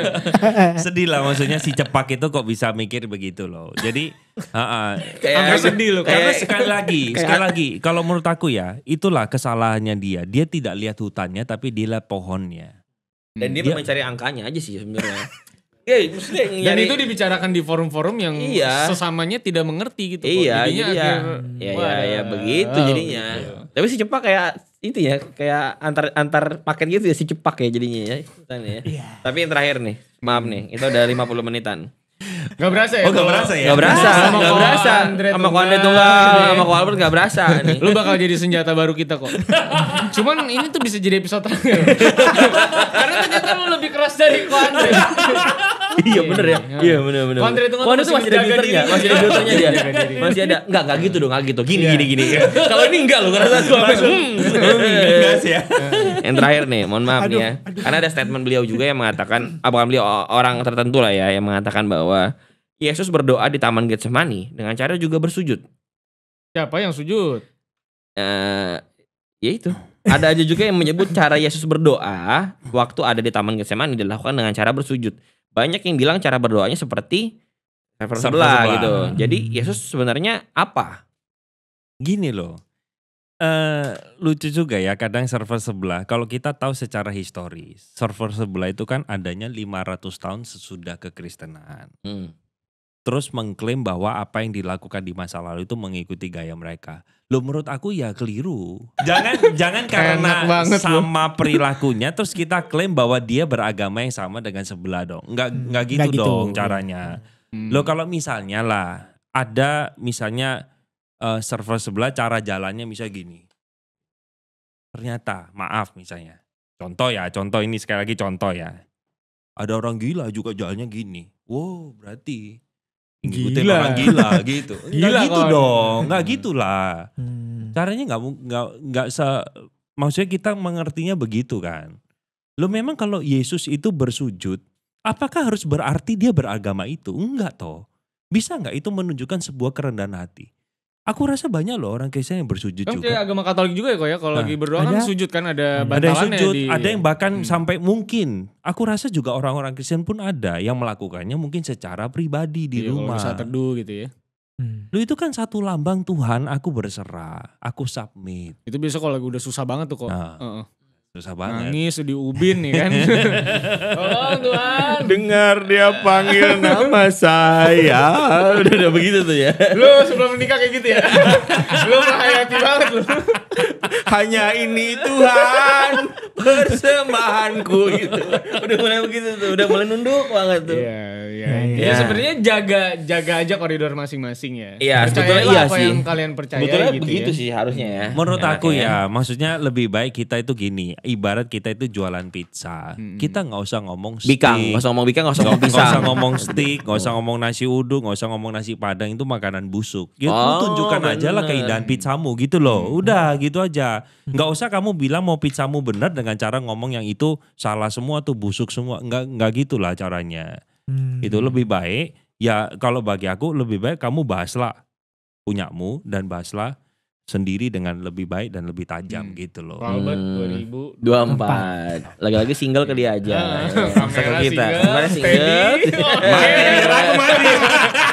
Sedih lah maksudnya si cepak itu kok bisa mikir begitu loh. Jadi Uh, kayak sedih loh karena sekali lagi sekali lagi kalau menurut aku ya itulah kesalahannya dia dia tidak lihat hutannya tapi dia lihat pohonnya dan dia iya. memang cari angkanya aja sih sebenarnya. Ya, nyari... Dan itu dibicarakan di forum-forum yang iya. sesamanya tidak mengerti gitu. Iya, jadinya iya akhir, ya, ya, ya, ya, begitu oh, jadinya. Gitu. Tapi si Cepak kayak itu ya, kayak antar antar paket gitu ya si Cepak ya jadinya ya. ya. Iya. Tapi yang terakhir nih, maaf nih, itu udah 50 menitan. Gak berasa ya? Oh gak berasa ya? Gak berasa, gak berasa. Sama Ko Andre Tunggal, sama Ko Albert gak berasa nih. Lu bakal jadi senjata baru kita kok. Cuman ini tuh bisa jadi episode terakhir. Karena ternyata lu lebih keras dari Ko iya bener ya. Iya, iya bener bener. Ko Andre Tunggal masih ada filternya, masih ada filternya dia. Masih ada, enggak enggak gitu dong, enggak gitu. Gini iya. gini gini. Kalau ini enggak lu ngerasa gua Enggak hmm. hmm, ya. sih ya. Yang terakhir nih, mohon maaf nih ya. Karena ada statement beliau juga yang mengatakan, apakah beliau orang tertentu lah ya, yang mengatakan bahwa Yesus berdoa di Taman Getsemani dengan cara juga bersujud. Siapa yang sujud? Uh, ya itu. Ada aja juga yang menyebut cara Yesus berdoa waktu ada di Taman Getsemani dilakukan dengan cara bersujud. Banyak yang bilang cara berdoanya seperti sebelah, sebelah gitu. Hmm. Jadi Yesus sebenarnya apa? Gini loh. Uh, lucu juga ya kadang server sebelah kalau kita tahu secara historis server sebelah itu kan adanya 500 tahun sesudah kekristenan hmm terus mengklaim bahwa apa yang dilakukan di masa lalu itu mengikuti gaya mereka. lo menurut aku ya keliru. Jangan jangan karena banget, sama loh. perilakunya terus kita klaim bahwa dia beragama yang sama dengan sebelah dong. Enggak hmm, enggak gitu, gitu dong caranya. Hmm. Lo kalau misalnya lah ada misalnya uh, server sebelah cara jalannya misalnya gini. Ternyata, maaf misalnya. Contoh ya, contoh ini sekali lagi contoh ya. Ada orang gila juga jalannya gini. Wow, berarti ngikutin gila. orang gila gitu. gila gak gitu kan. dong, nggak gitu gitulah. Hmm. Caranya gak, gak, gak se maksudnya kita mengertinya begitu kan. Lo memang kalau Yesus itu bersujud, apakah harus berarti dia beragama itu? Enggak toh. Bisa nggak itu menunjukkan sebuah kerendahan hati? Aku rasa banyak loh orang Kristen yang bersujud kan juga. agama Katolik juga ya kok ya kalau nah, lagi berdoa kan ada, kan sujud kan ada bantalannya. Ada yang sujud, di, ada yang bahkan hmm. sampai mungkin. Aku rasa juga orang-orang Kristen pun ada yang melakukannya mungkin secara pribadi di iya, rumah. Bisa teduh gitu ya. Hmm. Lu itu kan satu lambang Tuhan, aku berserah, aku submit. Itu biasa kalau udah susah banget tuh kok. Nah, uh -uh. Susah banget. Nangis di ubin nih ya kan. Oh Tuhan. Dengar dia panggil nama saya. Udah, udah begitu tuh ya. Lu sebelum menikah kayak gitu ya. lu menghayati banget lu hanya ini Tuhan persembahanku gitu. Udah mulai begitu tuh, udah mulai nunduk banget tuh. Iya, iya. Ya, ya. sebenarnya jaga jaga aja koridor masing-masing ya. Iya, sebetulnya iya apa sih. yang kalian percaya gitu ya. begitu ya. sih harusnya ya. Menurut ya, aku ya, ya, maksudnya lebih baik kita itu gini, ibarat kita itu jualan pizza. Hmm. Kita nggak usah ngomong steak. nggak usah ngomong bikang, nggak usah ngomong pizza. Nggak usah ngomong steak, nggak usah ngomong nasi uduk, nggak usah ngomong nasi padang itu makanan busuk. gitu oh, tunjukkan bener. aja lah keindahan pizzamu gitu loh. Udah gitu aja. Hmm. Nggak usah kamu bilang mau pizzamu benar dengan cara ngomong yang itu salah semua tuh busuk semua. Nggak nggak gitulah caranya. Hmm. Itu lebih baik ya kalau bagi aku lebih baik kamu bahaslah punyamu dan bahaslah sendiri dengan lebih baik dan lebih tajam hmm. gitu loh. Palmet hmm. 2024. Lagi-lagi single ke dia aja. Nah, ya. kita. Single. single. single. Oh, iya. single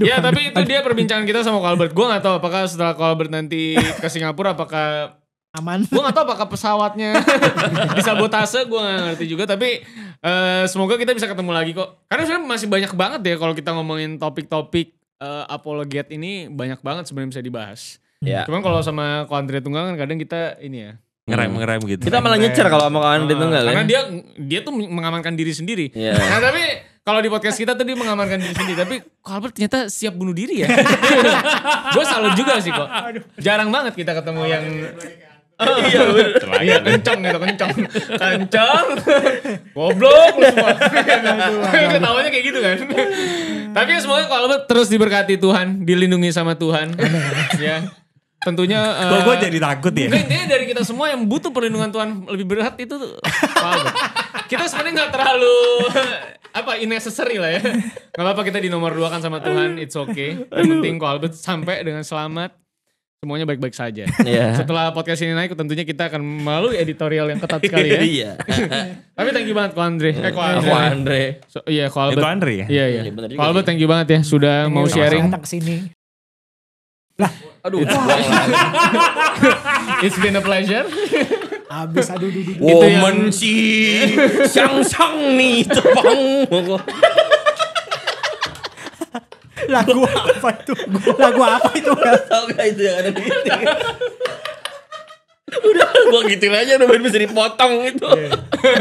ya tapi itu dia perbincangan kita sama Colbert. Gue gak tahu apakah setelah Colbert nanti ke Singapura apakah aman. Gue gak tahu apakah pesawatnya bisa disabotase, gue gak ngerti juga. Tapi uh, semoga kita bisa ketemu lagi kok. Karena sebenarnya masih banyak banget ya kalau kita ngomongin topik-topik uh, eh, apologet ini banyak banget sebenarnya bisa dibahas. Ya. Cuman kalau sama Ko Tunggangan kadang kita ini ya ngerem hmm. ngerem gitu. Kita malah nyecer kalau sama kawan itu hmm. enggak Karena ya. dia dia tuh mengamankan diri sendiri. Yeah. Nah, tapi kalau di podcast kita tadi mengamankan diri sendiri, tapi Albert ternyata siap bunuh diri ya. gue salut juga sih kok. Jarang banget kita ketemu yang Oh, iya Iya kencang gitu kencang. Kencang. Goblok semua. Ketawanya kayak gitu kan. Tapi semoga kalau terus diberkati Tuhan, dilindungi sama Tuhan. ya tentunya uh, gue eh, jadi takut ya mungkin dari kita semua yang butuh perlindungan Tuhan lebih berat itu kita sebenarnya nggak terlalu apa unnecessary lah ya nggak apa-apa kita di nomor dua kan sama Tuhan it's okay yang penting kok Albert sampai dengan selamat semuanya baik-baik saja yeah. setelah podcast ini naik tentunya kita akan melalui editorial yang ketat sekali ya iya tapi thank you banget ko Andre eh ko Andre, ko Andre. iya ko Albert Andre ya iya iya, iya ko Albert thank you banget ya sudah mau sharing lah Aduh. It's, It's been a pleasure. Abis aduh duh duh. Woman yang... si sang sang nih tepang. Lagu apa itu? Lagu apa itu? Tahu gak itu yang ada di udah gua gituin aja udah bisa dipotong itu iya.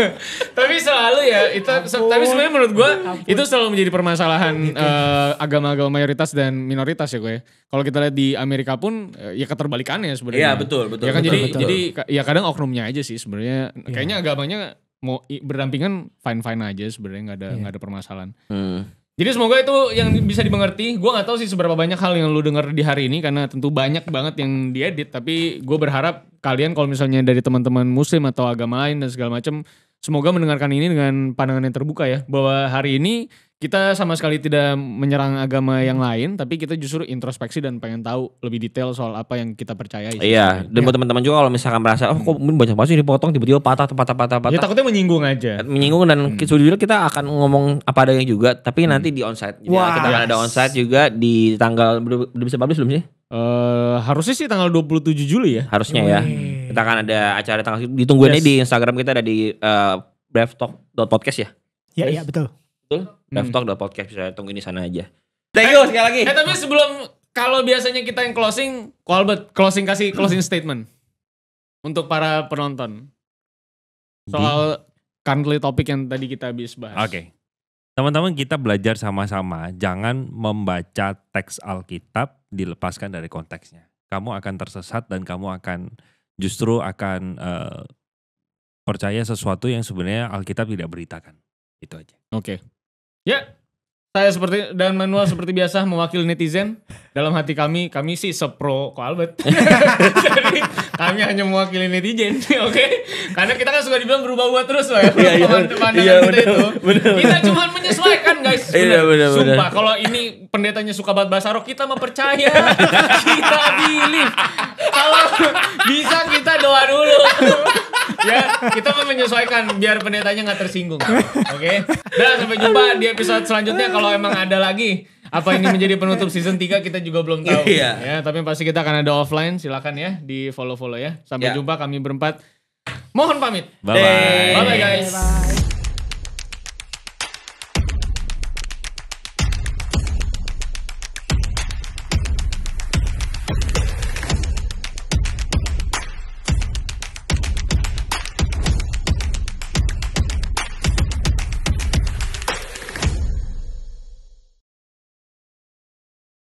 tapi selalu ya itu Ampun. tapi sebenarnya menurut gua Ampun. itu selalu menjadi permasalahan gitu. eh, agama-agama uh, mayoritas dan minoritas ya gue ya. kalau kita lihat di Amerika pun eh, ya keterbalikannya ya sebenarnya iya betul betul ya kan betul, jadi betul. jadi ya kadang oknumnya aja sih sebenarnya iya. kayaknya agamanya mau berdampingan fine fine aja sebenarnya nggak ada iya. nggak yeah. ada permasalahan hmm jadi semoga itu yang bisa dimengerti. Gue nggak tahu sih seberapa banyak hal yang lu dengar di hari ini karena tentu banyak banget yang diedit. Tapi gue berharap kalian kalau misalnya dari teman-teman Muslim atau agama lain dan segala macam, semoga mendengarkan ini dengan pandangan yang terbuka ya bahwa hari ini kita sama sekali tidak menyerang agama yang lain, tapi kita justru introspeksi dan pengen tahu lebih detail soal apa yang kita percayai. Iya, iya, dan buat ya. teman-teman juga kalau misalkan merasa oh kok banyak banget sih dipotong tiba-tiba patah patah patah patah. Ya takutnya menyinggung aja. Eh, menyinggung dan hmm. sejujurnya kita akan ngomong apa adanya juga, tapi hmm. nanti di onsite. Wah, kita yes. akan ada onsite juga di tanggal udah bisa publish belum sih? Uh, harusnya sih tanggal 27 Juli ya. Harusnya Wee. ya. Kita akan ada acara tanggal ditungguin yes. di Instagram kita ada di uh, eh, bravetalk.podcast ya. Iya, iya betul betul hmm. DevTalk podcast bisa tunggu ini sana aja thank you eh, sekali lagi eh tapi sebelum kalau biasanya kita yang closing Colbert closing kasih closing statement untuk para penonton soal currently topik yang tadi kita habis bahas oke okay. Teman-teman kita belajar sama-sama, jangan membaca teks Alkitab dilepaskan dari konteksnya. Kamu akan tersesat dan kamu akan justru akan uh, percaya sesuatu yang sebenarnya Alkitab tidak beritakan. Itu aja. Oke. Okay. Ya, saya seperti dan manual seperti biasa mewakili netizen dalam hati kami kami sih sepro ko Albert. Jadi kami hanya mewakili netizen, oke? Okay? Karena kita kan suka dibilang berubah-ubah terus lah ya. Iya, iya, pandangan iya, kita itu. kita cuma menyesuaikan guys. Iya, iya. Sumpah kalau ini pendetanya suka banget bahasa roh kita mempercaya. kita pilih. Kalau bisa kita doa dulu ya kita mau menyesuaikan biar pendetanya nggak tersinggung oke okay? nah sampai jumpa di episode selanjutnya kalau emang ada lagi apa ini menjadi penutup season 3 kita juga belum tahu iya. ya tapi pasti kita akan ada offline silakan ya di follow follow ya sampai yeah. jumpa kami berempat mohon pamit bye bye, bye, -bye guys bye. -bye.